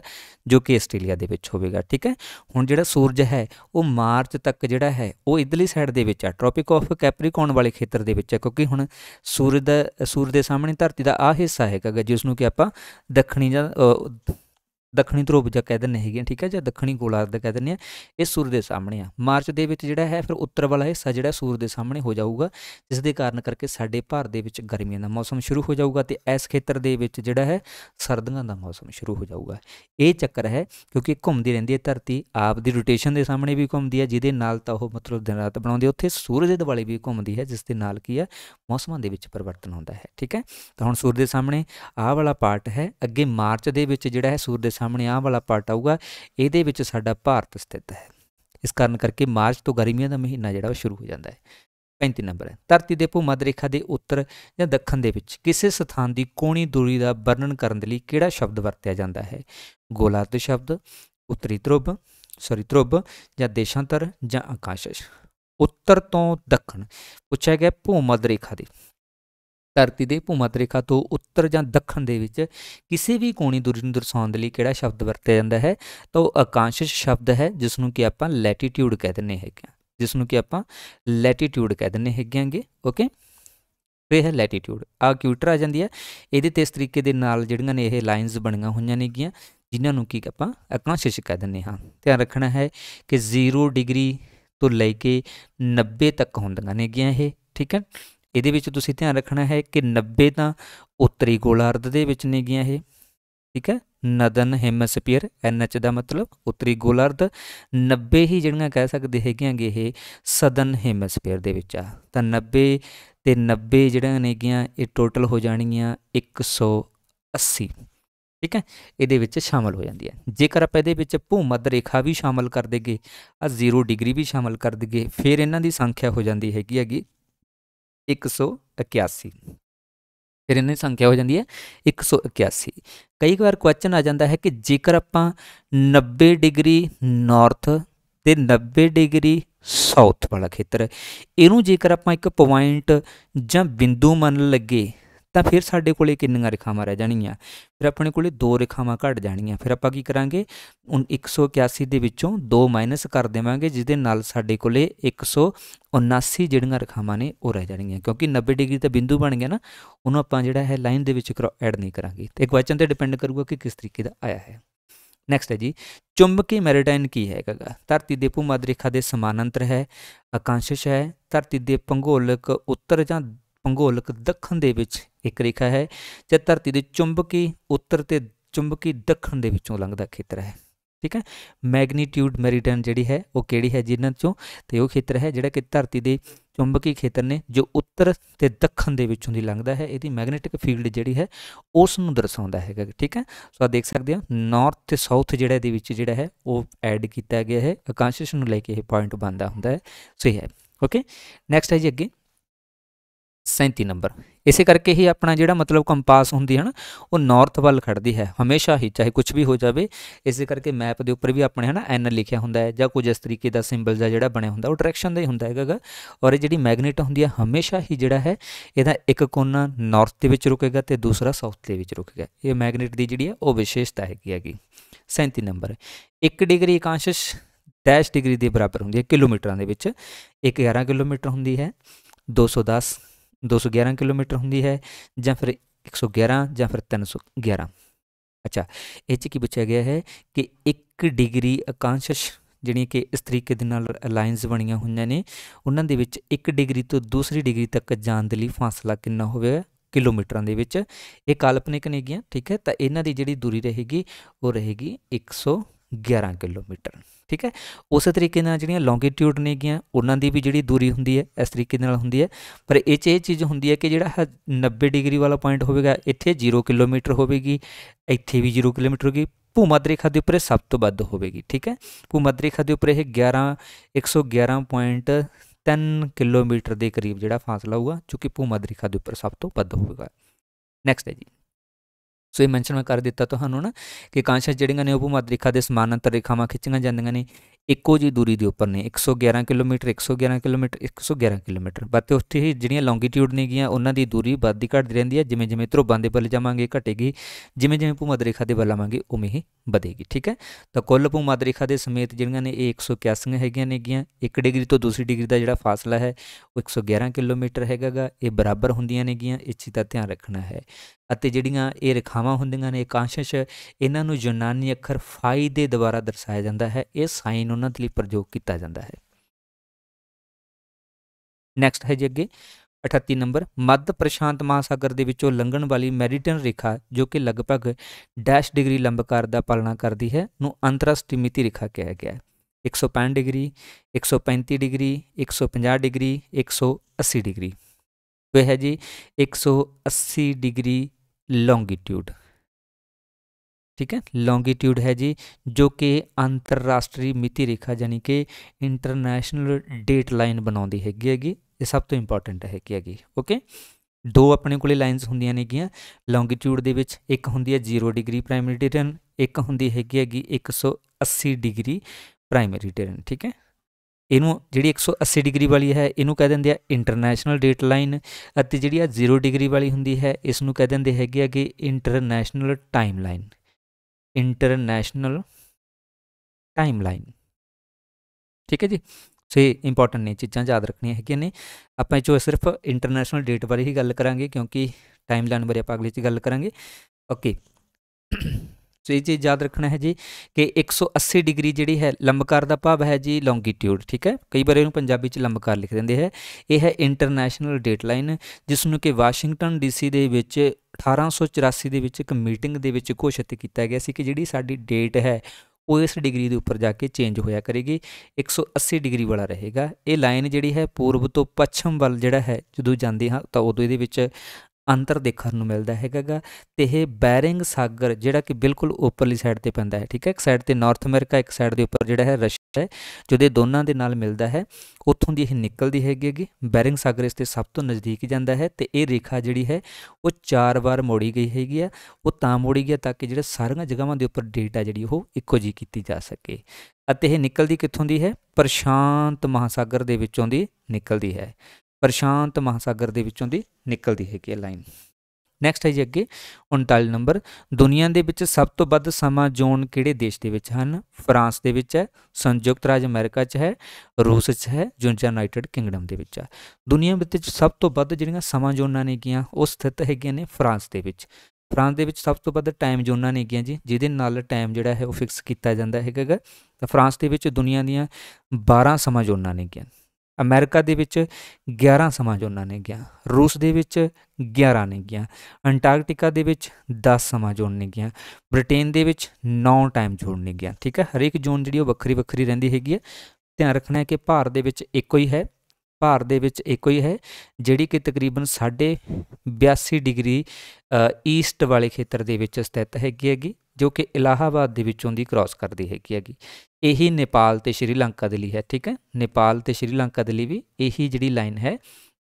ਜੋ ਕਿ ਆਸਟ੍ਰੇਲੀਆ ਦੇ ਵਿੱਚ ਹੋਵੇਗਾ ਠੀਕ ਹੈ ਹੁਣ ਜਿਹੜਾ ਸੂਰਜ ਹੈ ਉਹ ਮਾਰਚ ਤੱਕ ਜਿਹੜਾ ਹੈ ਉਹ ਇਧਰਲੀ ਸਾਈਡ ਦੇ ਵਿੱਚ ਹੈ ਟ੍ਰੋਪਿਕ ਆਫ ਕੈਪਰੀਕੌਨ ਵਾਲੇ ਖੇਤਰ ਦੇ ਵਿੱਚ ਹੈ ਕਿਉਂਕਿ ਹੁਣ ਸੂਰਜ ਦਾ ਸੂਰਜ ਦੇ ਸਾਹਮਣੇ ਧਰਤੀ ਦਾ ਆ ਹਿੱਸਾ ਹੈਗਾ ਜਿਸ ਨੂੰ ਕਿ ਆਪਾਂ ਦੱਖਣੀ ਜਾਂ ਦੱਖਣੀ ਧਰੂਵ ਜਾਂ ਕਹਿ ਦਿੰਨੇ ਹੈਗੇ ਠੀਕ ਹੈ ਜਾਂ ਦੱਖਣੀ ਗੋਲਾਰਧ ਕਹਿ ਦਿੰਨੇ ਆ ਇਹ ਸੂਰਜ ਦੇ ਸਾਹਮਣੇ ਆ ਮਾਰਚ ਦੇ ਵਿੱਚ ਜਿਹੜਾ ਹੈ ਫਿਰ ਉੱਤਰ ਵਾਲਾ ਹਿੱਸਾ ਜਿਹੜਾ ਸੂਰਜ ਦੇ ਸਾਹਮਣੇ ਹੋ ਜਾਊਗਾ ਜਿਸ ਦੇ ਕਾਰਨ ਕਰਕੇ ਸਾਡੇ ਭਾਰਤ ਦੇ ਵਿੱਚ ਗਰਮੀਆਂ ਦਾ ਮੌਸਮ ਸ਼ੁਰੂ ਹੋ ਜਾਊਗਾ ਤੇ ਇਸ ਖੇਤਰ ਦੇ ਵਿੱਚ ਜਿਹੜਾ ਹੈ ਸਰਦੀਆਂ ਦਾ ਮੌਸਮ ਸ਼ੁਰੂ ਹੋ ਜਾਊਗਾ ਇਹ ਚੱਕਰ ਹੈ ਕਿਉਂਕਿ ਘੁੰਮਦੀ ਰਹਿੰਦੀ ਹੈ ਧਰਤੀ ਆਪ ਦੀ ਰੋਟੇਸ਼ਨ ਦੇ ਸਾਹਮਣੇ ਵੀ ਘੁੰਮਦੀ ਹੈ ਜਿਹਦੇ ਨਾਲ ਤਾਂ ਉਹ ਮਤਲਬ ਦਿਨ ਰਾਤ ਬਣਾਉਂਦੀ ਉੱਥੇ ਸੂਰਜ ਦੇ ਦੁਆਲੇ ਵੀ ਘੁੰਮਦੀ ਹੈ ਜਿਸ ਦੇ ਨਾਲ ਕੀ ਹੈ ਮੌਸਮਾਂ ਦੇ ਵਿੱਚ ਪਰਿਵਰਤਨ ਹੁੰਦਾ ਹੈ ਠੀਕ ਹੈ ਤਾਂ ਹੁਣ ਸੂਰਜ ਦੇ ਸਾਹਮਣੇ ਆਹ ਵਾਲਾ ਪਾਰਟ ਹੈ ਅੱਗੇ ਮਾਰਚ ਦੇ ਵਿੱਚ ਜਿਹੜਾ ਹੈ ਸੂਰਜ ਦੇ ਸਾਹਮਣੇ ਆਹ ਵਾਲਾ ਪਾਰਟ ਆਊਗਾ ਇਹਦੇ ਵਿੱਚ ਸਾਡਾ ਭਾਰਤ ਸਥਿਤ ਹੈ ਇਸ ਕਾਰਨ ਕਰਕੇ ਮਾਰਚ ਤੋਂ ਗਰਮੀਆਂ ਦਾ ਮਹੀਨਾ ਜਿਹੜਾ ਉਹ ਸ਼ੁਰੂ ਹੋ ਜਾਂਦਾ ਹੈ 35 ਨੰਬਰ ਹੈ ਧਰਤੀ ਦੇ ਭੂਮੱਧ ਰੇਖਾ ਦੇ ਉੱਤਰ ਜਾਂ ਦੱਖਣ ਦੇ ਵਿੱਚ ਕਿਸੇ ਸਥਾਨ ਦੀ ਕੋਣੀ ਦੂਰੀ ਦਾ ਵਰਣਨ ਕਰਨ ਦੇ ਲਈ ਕਿਹੜਾ ਸ਼ਬਦ ਵਰਤਿਆ ਜਾਂਦਾ ਹੈ ਗੋਲਾਰਧ ਸ਼ਬਦ ਉੱਤਰੀ ਧਰੁਵ ਸੌਰੀ ਧਰੁਵ ਜਾਂ ਦੇਸ਼ਾਂਤਰ ਜਾਂ ਆਕਾਸ਼ਸ਼ ਉੱਤਰ ਤੋਂ ਦੱਖਣ ਪੁੱਛਿਆ ਗਿਆ ਭੂਮੱਧ ਰੇਖਾ ਦੇ ਧਰਤੀ ਦੇ ਭੂਮਤ ਰੇਖਾ ਤੋਂ ਉੱਤਰ ਜਾਂ ਦੱਖਣ ਦੇ ਵਿੱਚ ਕਿਸੇ ਵੀ ਕੋਣੀ ਦੂਰੀ ਨੂੰ ਦਰਸਾਉਣ ਦੇ ਲਈ ਕਿਹੜਾ ਸ਼ਬਦ ਵਰਤਿਆ ਜਾਂਦਾ ਹੈ ਤਾਂ ਉਹ ਆਕਾਂਸ਼ ਸ਼ਬਦ ਹੈ ਜਿਸ ਨੂੰ ਕਿ ਆਪਾਂ ਲੈਟੀਟਿਊਡ ਕਹਿ ਦਿੰਨੇ ਹੈਗੇ ਜਿਸ ਨੂੰ ਕਿ ਆਪਾਂ ਲੈਟੀਟਿਊਡ ਕਹਿ ਦਿੰਨੇ ਹੈਗੇ ਓਕੇ ਤੇ ਹੈ ਲੈਟੀਟਿਊਡ ਆ ਕਿਊਟਰ ਆ ਜਾਂਦੀ ਹੈ ਇਹਦੇ ਤੇ ਇਸ ਤਰੀਕੇ ਦੇ ਨਾਲ ਜਿਹੜੀਆਂ ਨੇ ਇਹ ਲਾਈਨਸ ਬਣੀਆਂ ਹੋਈਆਂ ਨੇਗੀਆਂ ਜਿਨ੍ਹਾਂ ਨੂੰ ਕੀ ਆਪਾਂ ਆਕਾਂਸ਼ਿਸ਼ ਕਹਿ ਦਿੰਨੇ ਹਾਂ ਧਿਆਨ ਰੱਖਣਾ ਹੈ ਕਿ 0 ਡਿਗਰੀ ਤੋਂ ਲੈ ਕੇ 90 ਤੱਕ ਹੁੰਦੀਆਂ ਨੇਗੀਆਂ ਇਹ ਠੀਕ ਹੈ ਇਹਦੇ ਵਿੱਚ ਤੁਸੀਂ ਧਿਆਨ ਰੱਖਣਾ ਹੈ ਕਿ 90 ਤਾਂ ਉੱਤਰੀ ਗੋਲਾਰਧ ਦੇ ਵਿੱਚ ਗਿਆ ਇਹ ਠੀਕ ਹੈ ਨਦਨ ਹੈਮਸਫੀਅਰ ਐਨਐਚ ਦਾ ਮਤਲਬ ਉੱਤਰੀ ਗੋਲਾਰਧ 90 ਹੀ ਜਿਹੜੀਆਂ ਕਹਿ ਸਕਦੇ ਹੈਗੀਆਂਗੇ ਇਹ ਸਦਨ ਹੈਮਸਫੀਅਰ ਦੇ ਵਿੱਚ ਆ ਤਾਂ 90 ਤੇ 90 ਜਿਹੜੀਆਂ ਨੇਗੀਆਂ ਇਹ ਟੋਟਲ ਹੋ ਜਾਣੀਆਂ 180 ਠੀਕ ਹੈ ਇਹਦੇ ਵਿੱਚ ਸ਼ਾਮਲ ਹੋ ਜਾਂਦੀ ਹੈ ਜੇਕਰ ਆਪਾਂ ਇਹਦੇ ਵਿੱਚ ਭੂਮੱਧ ਰੇਖਾ ਵੀ ਸ਼ਾਮਲ ਕਰ ਦੇਗੇ ਆ 0 ਡਿਗਰੀ ਵੀ ਸ਼ਾਮਲ ਕਰ ਦੇਗੇ ਫਿਰ ਇਹਨਾਂ ਦੀ ਸੰਖਿਆ ਹੋ ਜਾਂਦੀ ਹੈਗੀ ਹੈਗੀ 181 ਫਿਰ ਇਹਨਾਂ ਸੰਖਿਆ ਹੋ ਜਾਂਦੀ ਹੈ 181 ਕਈ ਵਾਰ ਕੁਐਸਚਨ ਆ ਜਾਂਦਾ ਹੈ ਕਿ ਜੇਕਰ ਆਪਾਂ 90 ਡਿਗਰੀ ਨਾਰਥ ਤੇ 90 ਡਿਗਰੀ ਸਾਊਥ ਵਾਲਾ ਖੇਤਰ ਇਹਨੂੰ ਜੇਕਰ ਆਪਾਂ ਇੱਕ ਪੁਆਇੰਟ ਜਾਂ ਬਿੰਦੂ ਮੰਨ ਲੱਗੇ ਤਾਂ ਫਿਰ ਸਾਡੇ ਕੋਲੇ ਕਿੰਨੀਆਂ ਰੇਖਾਵਾਂ ਰਹਿ ਜਾਣੀਆਂ ਫਿਰ ਆਪਣੇ ਕੋਲੇ ਦੋ ਰੇਖਾਵਾਂ ਘਟ ਜਾਣੀਆਂ ਫਿਰ ਆਪਾਂ ਕੀ ਕਰਾਂਗੇ 181 ਦੇ ਵਿੱਚੋਂ 2 ਮਾਈਨਸ ਕਰ ਦੇਵਾਂਗੇ ਜਿਸ ਦੇ ਨਾਲ ਸਾਡੇ ਕੋਲੇ 179 ਜਿਹੜੀਆਂ ਰੇਖਾਵਾਂ ਨੇ ਉਹ ਰਹਿ ਜਾਣਗੀਆਂ ਕਿਉਂਕਿ 90 ਡਿਗਰੀ ਤੇ ਬਿੰਦੂ ਬਣ ਗਿਆ ਨਾ ਉਹਨੂੰ ਆਪਾਂ ਜਿਹੜਾ ਹੈ ਲਾਈਨ ਦੇ ਵਿੱਚ ਐਡ ਨਹੀਂ ਕਰਾਂਗੇ ਤੇ ਕੁਐਸਚਨ ਤੇ ਡਿਪੈਂਡ ਕਰੂਗਾ ਕਿ ਕਿਸ ਤਰੀਕੇ ਦਾ ਆਇਆ ਹੈ ਨੈਕਸਟ ਹੈ ਜੀ ਚੁੰਬਕੀ ਮੈਰੀਡਾਈਨ ਕੀ ਹੈ ਗਗਾ ਧਰਤੀ ਦੇ ਭੂਮੱਧ ਰੇਖਾ ਦੇ ਸਮਾਨਾਂਤਰ ਹੈ ਆਕਾਂਸ਼ਸ਼ ਹੈ ਧਰਤੀ ਦੇ ਭੂਗੋਲਿਕ ਉੱਤਰ ਜਾਂ ਭੂਗੋਲਿਕ ਦੱਖਣ ਦੇ ਵਿੱਚ ਇੱਕ ਰੇਖਾ ਹੈ ਜੇ ਧਰਤੀ ਦੇ ਚੁੰਬਕੀ ਉੱਤਰ ਤੇ ਚੁੰਬਕੀ ਦੱਖਣ ਦੇ ਵਿੱਚੋਂ ਲੰਘਦਾ ਖੇਤਰ ਹੈ ਠੀਕ ਹੈ ਮੈਗਨੀਟਿਊਡ ਮੈਰੀਡਨ ਜਿਹੜੀ ਹੈ ਉਹ ਕਿਹੜੀ ਹੈ ਜਿਨ੍ਹਾਂ ਚੋਂ ਤੇ ਉਹ ਖੇਤਰ ਹੈ ਜਿਹੜਾ ਕਿ ਧਰਤੀ ਦੇ ਚੁੰਬਕੀ ਖੇਤਰ ਨੇ ਜੋ ਉੱਤਰ ਤੇ ਦੱਖਣ ਦੇ ਵਿੱਚੋਂ ਦੀ ਲੰਘਦਾ ਹੈ ਇਹਦੀ ਮੈਗਨੇਟਿਕ ਫੀਲਡ ਜਿਹੜੀ ਹੈ ਉਸ ਨੂੰ ਦਰਸਾਉਂਦਾ ਹੈਗਾ ਠੀਕ ਹੈ ਸੋ ਆ ਦੇਖ ਸਕਦੇ ਹੋ ਨਾਰਥ ਤੇ ਸਾਊਥ ਜਿਹੜਾ ਇਹਦੇ ਵਿੱਚ ਜਿਹੜਾ ਹੈ ਉਹ ਐਡ ਕੀਤਾ ਗਿਆ ਹੈ ਆਕਾਂਸ਼ਸ਼ ਨੂੰ ਲੈ ਕੇ ਇਹ ਪੁਆਇੰਟ ਬੰਦਾ ਹੁੰਦਾ ਹੈ ਸੋ ਇਹ ਹੈ ਓਕੇ ਨੈਕਸਟ ਹੈ ਜੀ ਅੱਗੇ 37 ਨੰਬਰ ਇਸੇ ਕਰਕੇ ਹੀ ਆਪਣਾ ਜਿਹੜਾ ਮਤਲਬ ਕੰਪਾਸ ਹੁੰਦੀ ਹੈ ਨਾ ਉਹ ਨਾਰਥ ਵੱਲ ਖੜਦੀ ਹੈ ਹਮੇਸ਼ਾ ਹੀ ਚਾਹੇ ਕੁਝ ਵੀ ਹੋ ਜਾਵੇ ਇਸੇ ਕਰਕੇ ਮੈਪ ਦੇ ਉੱਪਰ ਵੀ ਆਪਣੇ ਹਨਾ ਐਨ ਲਿਖਿਆ ਹੁੰਦਾ ਹੈ ਜਾਂ ਕੁਝ ਇਸ ਤਰੀਕੇ ਦਾ ਸਿੰਬਲ ਜਿਹੜਾ ਬਣਿਆ ਹੁੰਦਾ ਉਹ ਡਾਇਰੈਕਸ਼ਨ ਦਾ ਹੀ ਹੁੰਦਾ ਹੈਗਾ ਔਰ ਇਹ ਜਿਹੜੀ ਮੈਗਨੇਟ ਹੁੰਦੀ ਹੈ ਹਮੇਸ਼ਾ ਹੀ ਜਿਹੜਾ ਹੈ ਇਹਦਾ ਇੱਕ ਕੋਨਾ ਨਾਰਥ ਦੇ ਵਿੱਚ ਰੁਕੇਗਾ ਤੇ ਦੂਸਰਾ ਸਾਊਥ ਦੇ ਵਿੱਚ ਰੁਕੇਗਾ ਇਹ ਮੈਗਨੇਟ ਦੀ ਜਿਹੜੀ ਹੈ ਉਹ ਵਿਸ਼ੇਸ਼ਤਾ ਹੈਗੀ ਹੈਗੀ 37 ਨੰਬਰ 1 ਡਿਗਰੀ ਕਾਂਸ਼ਸ ਡੈਸ਼ ਡਿਗਰੀ ਦੇ ਬਰਾਬਰ ਹੁੰਦੀ ਹੈ ਕਿਲੋਮੀਟਰਾਂ ਦੇ ਵਿੱਚ 1 11 ਕਿਲੋਮੀਟਰ ਹੁੰਦੀ ਹੈ 210 211 ਕਿਲੋਮੀਟਰ ਹੁੰਦੀ ਹੈ ਜਾਂ ਫਿਰ 111 ਜਾਂ ਫਿਰ 311 ਅੱਛਾ ਇਹ ਚ ਕੀ ਪੁੱਛਿਆ ਗਿਆ ਹੈ ਕਿ 1 ਡਿਗਰੀ ਅਕਾਂਸ਼ ਜਿਹੜੀਆਂ ਕਿ ਇਸ ਤਰੀਕੇ ਦੇ ਨਾਲ ਅਲਾਈਨਸ ਬਣੀਆਂ ਹੋਈਆਂ ਨੇ ਉਹਨਾਂ ਦੇ ਵਿੱਚ 1 ਡਿਗਰੀ ਤੋਂ ਦੂਸਰੀ ਡਿਗਰੀ ਤੱਕ ਜਾਣ ਦੇ ਲਈ ਫਾਸਲਾ ਕਿੰਨਾ ਹੋਵੇਗਾ ਕਿਲੋਮੀਟਰਾਂ ਦੇ ਵਿੱਚ ਇਹ ਕਾਲਪਨਿਕ ਨੇਗੀਆਂ ਠੀਕ ਹੈ ਤਾਂ ਇਹਨਾਂ ਦੀ ਜਿਹੜੀ ਦੂਰੀ ਰਹੇਗੀ ਉਹ ਰਹੇਗੀ 111 ਕਿਲੋਮੀਟਰ ਠੀਕ ਹੈ ਉਸੇ ਤਰੀਕੇ ਨਾਲ ਜਿਹੜੀਆਂ ਲੌਂਗੀਟਿਊਡ ਨੇਗੀਆਂ ਉਹਨਾਂ ਦੀ ਵੀ ਜਿਹੜੀ ਦੂਰੀ ਹੁੰਦੀ ਹੈ ਇਸ ਤਰੀਕੇ ਨਾਲ ਹੁੰਦੀ ਹੈ ਪਰ ਇਹ ਚ ਇਹ ਚੀਜ਼ ਹੁੰਦੀ ਹੈ ਕਿ ਜਿਹੜਾ 90 ਡਿਗਰੀ ਵਾਲਾ ਪੁਆਇੰਟ ਹੋਵੇਗਾ ਇੱਥੇ 0 ਕਿਲੋਮੀਟਰ ਹੋਵੇਗੀ ਇੱਥੇ ਵੀ 0 ਕਿਲੋਮੀਟਰ ਹੋਗੀ ਭੂਮੱਧ ਰੇਖਾ ਦੇ ਉੱਪਰ ਸਭ ਤੋਂ ਵੱਧ ਹੋਵੇਗੀ ਠੀਕ ਹੈ ਭੂਮੱਧ ਰੇਖਾ ਦੇ ਉੱਪਰ ਇਹ 11 111.3 ਕਿਲੋਮੀਟਰ ਦੇ ਕਰੀਬ ਜਿਹੜਾ ਫਾਸਲਾ ਹੋਊਗਾ ਕਿਉਂਕਿ ਭੂਮੱਧ ਰੇਖਾ ਦੇ ਉੱਪਰ ਸਭ ਤੋਂ ਵੱਧ ਹੋਵੇਗਾ ਨੈਕਸਟ ਹੈ ਜੀ ਸੋ ਇਹ ਮੈਂਸ਼ਨ ਮੈਂ ਕਰ ਦਿੱਤਾ ਤੁਹਾਨੂੰ ਨਾ ਕਿ ਕਾਂਸ਼ਾ ਜਿਹੜੀਆਂ ਨੇ ਉਪਮਾਤ ਰੇਖਾ ਦੇ ਸਮਾਨਾਂਤਰ ਰੇਖਾਵਾਂ ਖਿੱਚੀਆਂ ਜਾਂਦੀਆਂ ਨੇ ਇੱਕੋ ਜੀ ਦੂਰੀ ਦੇ ਉੱਪਰ ਨੇ 111 ਕਿਲੋਮੀਟਰ 111 ਕਿਲੋਮੀਟਰ 111 ਕਿਲੋਮੀਟਰ ਬਸ ਤੇ ਉੱਥੇ ਜਿਹੜੀਆਂ ਲੌਂਗੀਟਿਊਡ ਨੇਗੀਆਂ ਉਹਨਾਂ ਦੀ ਦੂਰੀ ਵੱਧਦੀ ਘਟਦੀ ਰਹਿੰਦੀ ਹੈ ਜਿਵੇਂ ਜਿਵੇਂ ਧਰੁਬਾਂ ਦੇ ਵੱਲ ਜਾਵਾਂਗੇ ਘਟੇਗੀ ਜਿਵੇਂ ਜਿਵੇਂ ਭੂਮੱਧ ਰੇਖਾ ਦੇ ਵੱਲ ਆਵਾਂਗੇ ਉਵੇਂ ਹੀ ਵਧੇਗੀ ਠੀਕ ਹੈ ਤਾਂ ਕੁੱਲ ਭੂਮੱਧ ਰੇਖਾ ਦੇ ਸਮੇਤ ਜਿਹੜੀਆਂ ਨੇ ਇਹ 181 ਹੈਗੀਆਂ ਨੇਗੀਆਂ 1 ਡਿਗਰੀ ਤੋਂ ਦੂਸਰੀ ਡਿਗਰੀ ਦਾ ਜਿਹੜਾ ਫਾਸਲਾ ਹੈ ਉਹ 111 ਕਿਲੋਮੀਟਰ ਹੈਗਾਗਾ ਇਹ ਬਰਾਬਰ ਹੁੰਦੀਆਂ ਨੇਗੀਆਂ ਇਸ ਚੀਜ਼ ਦਾ ਧਿਆਨ ਰੱਖਣਾ ਹੈ ਅਤੇ ਜਿਹੜੀਆਂ ਇਹ ਰੇਖਾਵਾਂ ਹੁੰਦੀਆਂ ਨੇ ਇਕਾਂਸ਼ਸ਼ ਇਹਨਾਂ ਨੂੰ ਯੂਨਾਨੀ ਅੱਖਰ ਫਾਈ ਦੇ ਦੁਆਰਾ ਦਰਸਾਇਆ ਜਾਂਦਾ ਹੈ ਇਹ ਸਾਈਨ ਉਹਨਾਂ ਦੇ ਲਈ ਪ੍ਰਯੋਗ ਕੀਤਾ ਜਾਂਦਾ ਹੈ ਨੈਕਸਟ ਹੈ ਜੀ ਅੱਗੇ 38 ਨੰਬਰ ਮੱਧ ਪ੍ਰਸ਼ਾਂਤ ਮਹਾਸਾਗਰ ਦੇ ਵਿੱਚੋਂ ਲੰਘਣ ਵਾਲੀ ਮੈਰੀਟਨ ਰੇਖਾ ਜੋ ਕਿ ਲਗਭਗ ਡੈਸ਼ ਡਿਗਰੀ ਲੰਬਕਾਰ ਦਾ ਪਾਲਣਾ ਕਰਦੀ ਹੈ ਨੂੰ ਅੰਤਰਰਾਸ਼ਟਰੀ ਮਿਤੀ ਰੇਖਾ ਕਿਹਾ ਗਿਆ ਹੈ 105 ਡਿਗਰੀ 135 ਡਿਗਰੀ 150 ਡਿਗਰੀ 180 ਡਿਗਰੀ ਇਹ ਹੈ ਜੀ 180 ਡਿਗਰੀ ਲੌਂਗੀਟਿਊਡ ਠੀਕ ਹੈ ਲੌਂਗੀਟਿਊਡ ਹੈ ਜੀ ਜੋ ਕਿ ਅੰਤਰਰਾਸ਼ਟਰੀ ਮਿਤੀ ਰੇਖਾ ਯਾਨੀ ਕਿ ਇੰਟਰਨੈਸ਼ਨਲ ਡੇਟ ਲਾਈਨ ਬਣਾਉਂਦੀ ਹੈਗੀ ਹੈਗੀ ਇਹ ਸਭ ਤੋਂ ਇੰਪੋਰਟੈਂਟ ਹੈਗੀ ਹੈਗੀ ਓਕੇ ਦੋ ਆਪਣੇ ਕੋਲੇ ਲਾਈਨਸ ਹੁੰਦੀਆਂ ਨੇਗੀਆਂ ਲੌਂਗੀਟਿਊਡ ਦੇ ਵਿੱਚ ਇੱਕ ਹੁੰਦੀ ਹੈ 0 ਡਿਗਰੀ ਪ੍ਰਾਈਮਰੀ ਟਰਨ ਇੱਕ ਹੁੰਦੀ ਹੈਗੀ ਹੈਗੀ 180 ਡਿਗਰੀ ਪ੍ਰਾਈਮਰੀ ਟਰਨ ਠੀਕ ਹੈ ਇਹਨੂੰ ਜਿਹੜੀ 180 ਡਿਗਰੀ ਵਾਲੀ ਹੈ ਇਹਨੂੰ ਕਹਿ ਦਿੰਦੇ ਆ ਇੰਟਰਨੈਸ਼ਨਲ ਡੇਟ ਲਾਈਨ ਅਤੇ ਜਿਹੜੀ ਆ 0 ਡਿਗਰੀ ਵਾਲੀ ਹੁੰਦੀ ਹੈ ਇਸ ਨੂੰ ਕਹਿ ਦਿੰਦੇ ਹੈਗੇ ਆ ਕਿ international time line international timeline ਠੀਕ ਹੈ ਜੀ ਸੇ ਇੰਪੋਰਟੈਂਟ ਨੇ ਚੀਜ਼ਾਂ ਯਾਦ ਰੱਖਣੀਆਂ ਹੈਗੀਆਂ ਨੇ ਆਪਾਂ ਚੋ ਸਿਰਫ ਇੰਟਰਨੈਸ਼ਨਲ ਡੇਟ ਬਾਰੇ ਹੀ ਗੱਲ ਕਰਾਂਗੇ ਕਿਉਂਕਿ ਟਾਈਮਲਾਈਨ ਬਾਰੇ ਆਪਾਂ ਅਗਲੇ ਚ ਗੱਲ ਕਰਾਂਗੇ ਓਕੇ ਸੋ ਇਹ ਚੀਜ਼ ਯਾਦ ਰੱਖਣਾ ਹੈ ਜੀ ਕਿ 180 ਡਿਗਰੀ ਜਿਹੜੀ ਹੈ ਲੰਬਕਾਰ ਦਾ ਭਾਵ ਹੈ ਜੀ ਲੌਂਗੀਟਿਊਡ ਠੀਕ ਹੈ ਕਈ ਵਾਰ ਇਹਨੂੰ ਪੰਜਾਬੀ ਚ ਲੰਬਕਾਰ ਲਿਖ ਦਿੰਦੇ ਹੈ ਇਹ ਹੈ ਇੰਟਰਨੈਸ਼ਨਲ ਡੇਟ ਲਾਈਨ ਜਿਸ ਨੂੰ ਕਿ ਵਾਸ਼ਿੰਗਟਨ ਡੀਸੀ ਦੇ ਵਿੱਚ 1884 ਦੇ ਵਿੱਚ ਇੱਕ ਮੀਟਿੰਗ ਦੇ ਵਿੱਚ ਘੋਸ਼ਿਤ ਕੀਤਾ ਗਿਆ ਸੀ ਕਿ ਜਿਹੜੀ ਸਾਡੀ ਡੇਟ ਹੈ ਉਹ ਇਸ ਡਿਗਰੀ ਦੇ ਉੱਪਰ ਜਾ ਕੇ ਚੇਂਜ ਹੋਇਆ ਕਰੇਗੀ 180 ਡਿਗਰੀ ਵਾਲਾ ਰਹੇਗਾ ਇਹ ਲਾਈਨ ਜਿਹੜੀ ਹੈ ਪੂਰਬ ਤੋਂ ਪੱਛਮ ਵੱਲ ਜਿਹੜਾ ਹੈ ਜਦੋਂ ਜਾਂਦੇ ਹਾਂ ਤਾਂ ਉਦੋਂ ਇਹਦੇ ਵਿੱਚ ਅੰਤਰ ਦੇਖਣ ਨੂੰ ਮਿਲਦਾ ਹੈਗਾਗਾ ਤੇ ਇਹ ਬੈਰਿੰਗ ਸਾਗਰ ਜਿਹੜਾ ਕਿ ਬਿਲਕੁਲ ਉੱਪਰਲੀ ਸਾਈਡ ਤੇ ਪੈਂਦਾ ਹੈ ਠੀਕ ਹੈ ਇੱਕ ਸਾਈਡ ਤੇ ਨਾਰਥ ਅਮਰੀਕਾ ਇੱਕ ਸਾਈਡ ਦੇ ਉੱਪਰ ਜਿਹੜਾ ਹੈ ਰਸ਼ੀਆ ਹੈ ਜਿਹਦੇ ਦੋਨਾਂ ਦੇ ਨਾਲ ਮਿਲਦਾ ਹੈ ਉੱਥੋਂ ਦੀ ਇਹ ਨਿਕਲਦੀ ਹੈਗੀ ਹੈਗੀ ਬੈਰਿੰਗ ਸਾਗਰ ਇਸ ਤੇ ਸਭ ਤੋਂ ਨਜ਼ਦੀਕ ਜਾਂਦਾ ਹੈ ਤੇ ਇਹ ਰੇਖਾ ਜਿਹੜੀ ਹੈ ਉਹ ਚਾਰ ਵਾਰ ਮੋੜੀ ਗਈ ਹੈਗੀ ਆ ਉਹ ਤਾਂ ਮੋੜੀ ਗਿਆ ਤਾਂ ਕਿ ਜਿਹੜੇ ਸਾਰੀਆਂ ਜਗ੍ਹਾਵਾਂ ਦੇ ਉੱਪਰ ਡੇਟਾ ਜਿਹੜੀ ਉਹ ਇੱਕੋ ਜੀ ਕੀਤੀ ਜਾ ਸਕੇ ਅਤੇ ਇਹ ਨਿਕਲਦੀ ਕਿੱਥੋਂ ਦੀ ਹੈ ਪ੍ਰਸ਼ਾਂਤ ਮਹਾਸਾਗਰ ਦੇ ਵਿੱਚੋਂ ਦੀ ਨਿਕਲਦੀ ਹੈ ਪ੍ਰਸ਼ਾਂਤ ਮਹਾਸਾਗਰ ਦੇ ਵਿੱਚੋਂ ਦੀ ਨਿਕਲਦੀ ਹੈਗੀ ਹੈ ਲਾਈਨ ਨੈਕਸਟ ਹੈ ਜੀ ਅੱਗੇ 39 ਨੰਬਰ ਦੁਨੀਆ ਦੇ ਵਿੱਚ ਸਭ ਤੋਂ ਵੱਧ ਸਮਾਂ ਜ਼ੋਨ ਕਿਹੜੇ ਦੇਸ਼ ਦੇ ਵਿੱਚ ਹਨ ਫਰਾਂਸ ਦੇ ਵਿੱਚ ਹੈ ਸੰਯੁਕਤ ਰਾਜ ਅਮਰੀਕਾ 'ਚ ਹੈ ਰੂਸ 'ਚ ਹੈ ਯੂਨਾਈਟਿਡ ਕਿੰਗਡਮ ਦੇ ਵਿੱਚ ਹੈ ਦੁਨੀਆ ਵਿੱਚ ਸਭ ਤੋਂ ਵੱਧ ਜਿਹੜੀਆਂ ਸਮਾਂ ਜ਼ੋਨਾਂ ਨੇ ਗੀਆਂ ਉਹ ਸਥਿਤ ਹੈਗੀਆਂ ਨੇ ਫਰਾਂਸ ਦੇ ਵਿੱਚ ਫਰਾਂਸ ਦੇ ਵਿੱਚ ਸਭ ਤੋਂ ਵੱਧ ਟਾਈਮ ਜ਼ੋਨਾਂ ਨੇ ਗੀਆਂ ਜੀ ਜਿਹਦੇ ਨਾਲ ਟਾਈਮ ਜਿਹੜਾ ਹੈ ਉਹ ਫਿਕਸ ਕੀਤਾ ਜਾਂਦਾ ਹੈਗਾ ਤਾਂ ਫਰਾਂਸ ਦੇ ਵਿੱਚ ਦੁਨੀਆ ਦੀਆਂ 12 ਸਮਾਂ ਜ਼ੋਨਾਂ ਨੇ ਗੀਆਂ ਅਮਰੀਕਾ ਦੇ ਵਿੱਚ 11 ਸਮਾਂ ਉਹਨਾਂ ਨੇ ਗਿਆ ਰੂਸ ਦੇ ਵਿੱਚ 11 ਨੇ ਗਿਆ ਅੰਟਾਰਕਟਿਕਾ ਦੇ ਵਿੱਚ 10 ਸਮਾਂ ਜੋ ਨੇ ਗਿਆ ਬ੍ਰਿਟੇਨ ਦੇ ਵਿੱਚ 9 ਟਾਈਮ ਜ਼ੋਨ ਨੇ ਗਿਆ ਠੀਕ ਹੈ ਹਰੇਕ ਜ਼ੋਨ ਜਿਹੜੀ ਉਹ ਵੱਖਰੀ ਵੱਖਰੀ ਰਹਿੰਦੀ ਹੈਗੀ ਹੈ ਧਿਆਨ ਰੱਖਣਾ ਹੈ ਕਿ ਭਾਰਤ ਦੇ ਵਿੱਚ ਇੱਕੋ ਹੀ ਹੈ ਭਾਰਤ ਦੇ ਵਿੱਚ ਇੱਕੋ ਹੀ ਹੈ ਜਿਹੜੀ ਕਿ ਤਕਰੀਬਨ 82 ਡਿਗਰੀ ਈਸਟ ਵਾਲੇ ਖੇਤਰ ਦੇ ਵਿੱਚ ਸਥਿਤ ਹੈਗੀ ਹੈਗੀ ਜੋ ਕਿ ਇਲਾਹਾਬਾਦ ਦੇ ਵਿੱਚੋਂ ਦੀ ਕ੍ਰਾਸ ਕਰਦੀ ਹੈਗੀ ਹੈਗੀ ਇਹੀ ਨੇਪਾਲ ਤੇ ਸ਼੍ਰੀਲੰਕਾ ਦੇ ਲਈ ਹੈ ਠੀਕ ਹੈ ਨੇਪਾਲ ਤੇ ਸ਼੍ਰੀਲੰਕਾ ਦੇ ਲਈ ਵੀ ਇਹੀ ਜਿਹੜੀ ਲਾਈਨ ਹੈ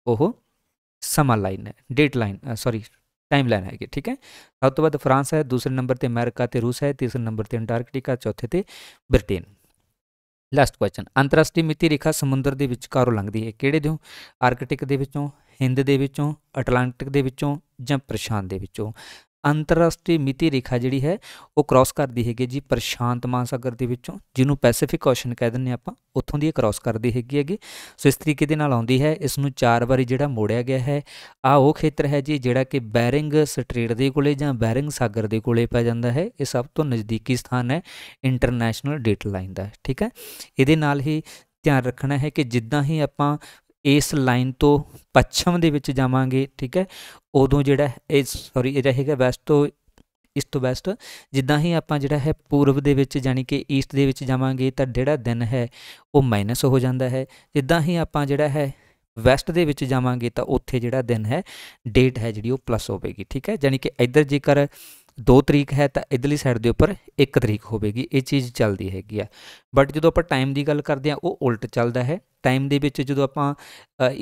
ਉਹ ਸਮਾਂ ਲਾਈਨ ਹੈ date line sorry time line ਹੈਗੀ ਠੀਕ ਹੈ ਸਭ ਤੋਂ ਵੱਧ ਫਰਾਂਸ ਹੈ ਦੂਸਰੇ ਨੰਬਰ ਤੇ ਅਮਰੀਕਾ ਤੇ ਰੂਸ ਹੈ ਤੀਸਰੇ ਨੰਬਰ ਤੇ ਅੰਟਾਰਕਟਿਕਾ ਚੌਥੇ ਤੇ ਬ੍ਰਿਟੇਨ ਲਾਸਟ ਕੁਐਸਚਨ ਅੰਤਰਰਾਸ਼ਟਰੀ ਮਿਤੀ ਰੇਖਾ ਸਮੁੰਦਰ ਦੇ ਵਿਚਕਾਰੋਂ ਲੰਘਦੀ ਹੈ ਕਿਹੜੇ ਦਿਓ ਆਰਕਟਿਕ ਦੇ ਵਿੱਚੋਂ ਹਿੰਦ ਦੇ ਵਿੱਚੋਂ ਅਟਲਾਂਟਿਕ ਦੇ ਵਿੱਚੋਂ ਜਾਂ ਪ੍ਰਸ਼ਾਂਤ ਦੇ ਵਿੱਚੋਂ ਅੰਤਰਰਾਸ਼ਟਰੀ ਮਿਤੀ ਰੇਖਾ ਜਿਹੜੀ ਹੈ ਉਹ ਕ੍ਰਾਸ ਕਰਦੀ ਹੈਗੀ ਜੀ ਪ੍ਰਸ਼ਾਂਤ ਮਹਾਸਾਗਰ ਦੇ ਵਿੱਚੋਂ ਜਿਹਨੂੰ ਪੈਸੀਫਿਕ ਓਸ਼ਨ ਕਹਿ ਦਿੰਨੇ ਆਪਾਂ ਉੱਥੋਂ ਦੀ ਇਹ ਕ੍ਰਾਸ ਕਰਦੀ ਹੈਗੀ ਹੈਗੀ ਸੋ ਇਸ ਤਰੀਕੇ ਦੇ ਨਾਲ ਆਉਂਦੀ ਹੈ ਇਸ ਨੂੰ ਚਾਰ ਵਾਰੀ ਜਿਹੜਾ ਮੋੜਿਆ ਗਿਆ ਹੈ ਆ ਉਹ ਖੇਤਰ ਹੈ ਜੀ ਜਿਹੜਾ ਕਿ ਬੈਰਿੰਗ ਸਟ੍ਰੇਟ ਦੇ ਕੋਲੇ ਜਾਂ ਬੈਰਿੰਗ ਸਾਗਰ ਦੇ ਕੋਲੇ ਪੈ ਜਾਂਦਾ ਹੈ ਇਹ ਸਭ ਤੋਂ ਨਜ਼ਦੀਕੀ ਸਥਾਨ ਹੈ ਇੰਟਰਨੈਸ਼ਨਲ ਡੇਟ ਲਾਈਨ ਦਾ ਠੀਕ ਹੈ ਇਹਦੇ ਨਾਲ ਹੀ ਧਿਆਨ ਰੱਖਣਾ ਹੈ ਕਿ ਜਿੱਦਾਂ ਹੀ ਆਪਾਂ ਇਸ ਲਾਈਨ ਤੋਂ ਪੱਛਮ ਦੇ ਵਿੱਚ ਜਾਵਾਂਗੇ ਠੀਕ ਹੈ ਉਦੋਂ ਜਿਹੜਾ ਇਹ ਸੌਰੀ ਇਹ ਰਹੇਗਾ ਵੈਸਟ ਤੋਂ ਇਸ ਤੋਂ ਵੈਸਟ ਜਿੱਦਾਂ ਹੀ ਆਪਾਂ ਜਿਹੜਾ ਹੈ ਪੂਰਬ ਦੇ ਵਿੱਚ ਜਾਨੀ ਕਿ ਈਸਟ ਦੇ ਵਿੱਚ ਜਾਵਾਂਗੇ ਤਾਂ ਜਿਹੜਾ ਦਿਨ ਹੈ ਉਹ ਮਾਈਨਸ ਹੋ ਜਾਂਦਾ ਹੈ ਜਿੱਦਾਂ ਹੀ ਆਪਾਂ ਜਿਹੜਾ ਹੈ ਵੈਸਟ ਦੇ ਵਿੱਚ ਜਾਵਾਂਗੇ ਤਾਂ ਉੱਥੇ ਜਿਹੜਾ ਦਿਨ ਹੈ ਡੇਟ ਹੈ ਜਿਹੜੀ ਉਹ ਪਲੱਸ ਹੋਵੇਗੀ ਠੀਕ ਹੈ ਯਾਨੀ ਕਿ ਇੱਧਰ ਜੇਕਰ 2 ਤਰੀਕ ਹੈ ਤਾਂ ਇਧਰਲੀ ਸਾਈਡ ਦੇ ਉੱਪਰ 1 ਤਰੀਕ ਹੋਵੇਗੀ ਇਹ ਚੀਜ਼ ਚੱਲਦੀ ਹੈਗੀ ਆ ਬਟ ਜਦੋਂ ਆਪਾਂ ਟਾਈਮ ਦੀ ਗੱਲ ਕਰਦੇ ਆ ਉਹ ਉਲਟ ਚੱਲਦਾ ਹੈ ਟਾਈਮ ਦੇ ਵਿੱਚ ਜਦੋਂ ਆਪਾਂ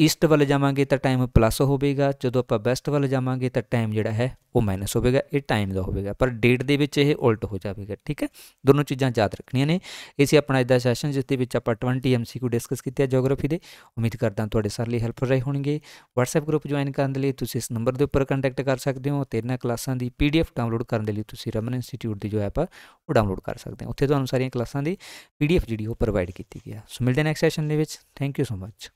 ਈਸਟ ਵੱਲ ਜਾਵਾਂਗੇ ਤਾਂ ਟਾਈਮ ਪਲੱਸ ਹੋਵੇਗਾ ਜਦੋਂ ਆਪਾਂ ਵੈਸਟ ਵੱਲ ਜਾਵਾਂਗੇ ਤਾਂ ਟਾਈਮ ਜਿਹੜਾ ਹੈ ਉਹ ਮਾਈਨਸ ਹੋਵੇਗਾ ਇਹ ਟਾਈਮ ਦਾ ਹੋਵੇਗਾ ਪਰ ਡੇਟ ਦੇ ਵਿੱਚ ਇਹ ਉਲਟ ਹੋ ਜਾਵੇਗਾ ਠੀਕ ਹੈ ਦੋਨੋਂ ਚੀਜ਼ਾਂ ਯਾਦ ਰੱਖਣੀਆਂ ਨੇ ਇਹ ਸੀ ਆਪਣਾ ਇਦਾਂ ਸੈਸ਼ਨ ਜਿਸ ਦੇ ਵਿੱਚ ਆਪਾਂ 20 ਐਮਸੀਕਿਊ ਡਿਸਕਸ ਕੀਤੇ ਆ ਜੀਓਗ੍ਰਾਫੀ ਦੇ ਉਮੀਦ ਕਰਦਾ ਤੁਹਾਡੇ ਸਾਰੇ ਲਈ ਹੈਲਪਫੁਲ ਰਹੇ ਹੋਣਗੇ WhatsApp ਗਰੁੱਪ ਜੁਆਇਨ ਕਰਨ ਦੇ ਲਈ ਤੁਸੀਂ ਇਸ ਨੰਬਰ ਦੇ ਉੱਪਰ ਕੰਟੈਕਟ ਕਰ ਸਕਦੇ ਹੋ ਤੇ ਇਹਨਾਂ ਕਲਾਸਾਂ ਦੀ ਪੀਡੀਐਫ ਡਾਊਨਲੋਡ ਕਰਨ ਦੇ ਲਈ ਤੁਸੀਂ ਰਮਨ ਇੰਸਟੀਚਿਊਟ ਦੀ ਜੋ ਐਪ ਆ ਉਹ ਡਾਊਨਲੋਡ ਕਰ ਸਕਦੇ ਹੋ ਉੱਥੇ ਤੁਹਾਨੂੰ ਸਾਰੀਆਂ ਕਲਾਸਾਂ ਦੀ PDF ਜਿਹੜੀ ਉਹ ਪ੍ਰੋਵਾਈਡ ਕੀਤੀ ਗਈ ਆ ਸੋ ਮਿਲਦੇ ਨੈਕਸਟ ਸੈਸ਼ਨ ਦੇ ਵਿੱਚ Thank you so much.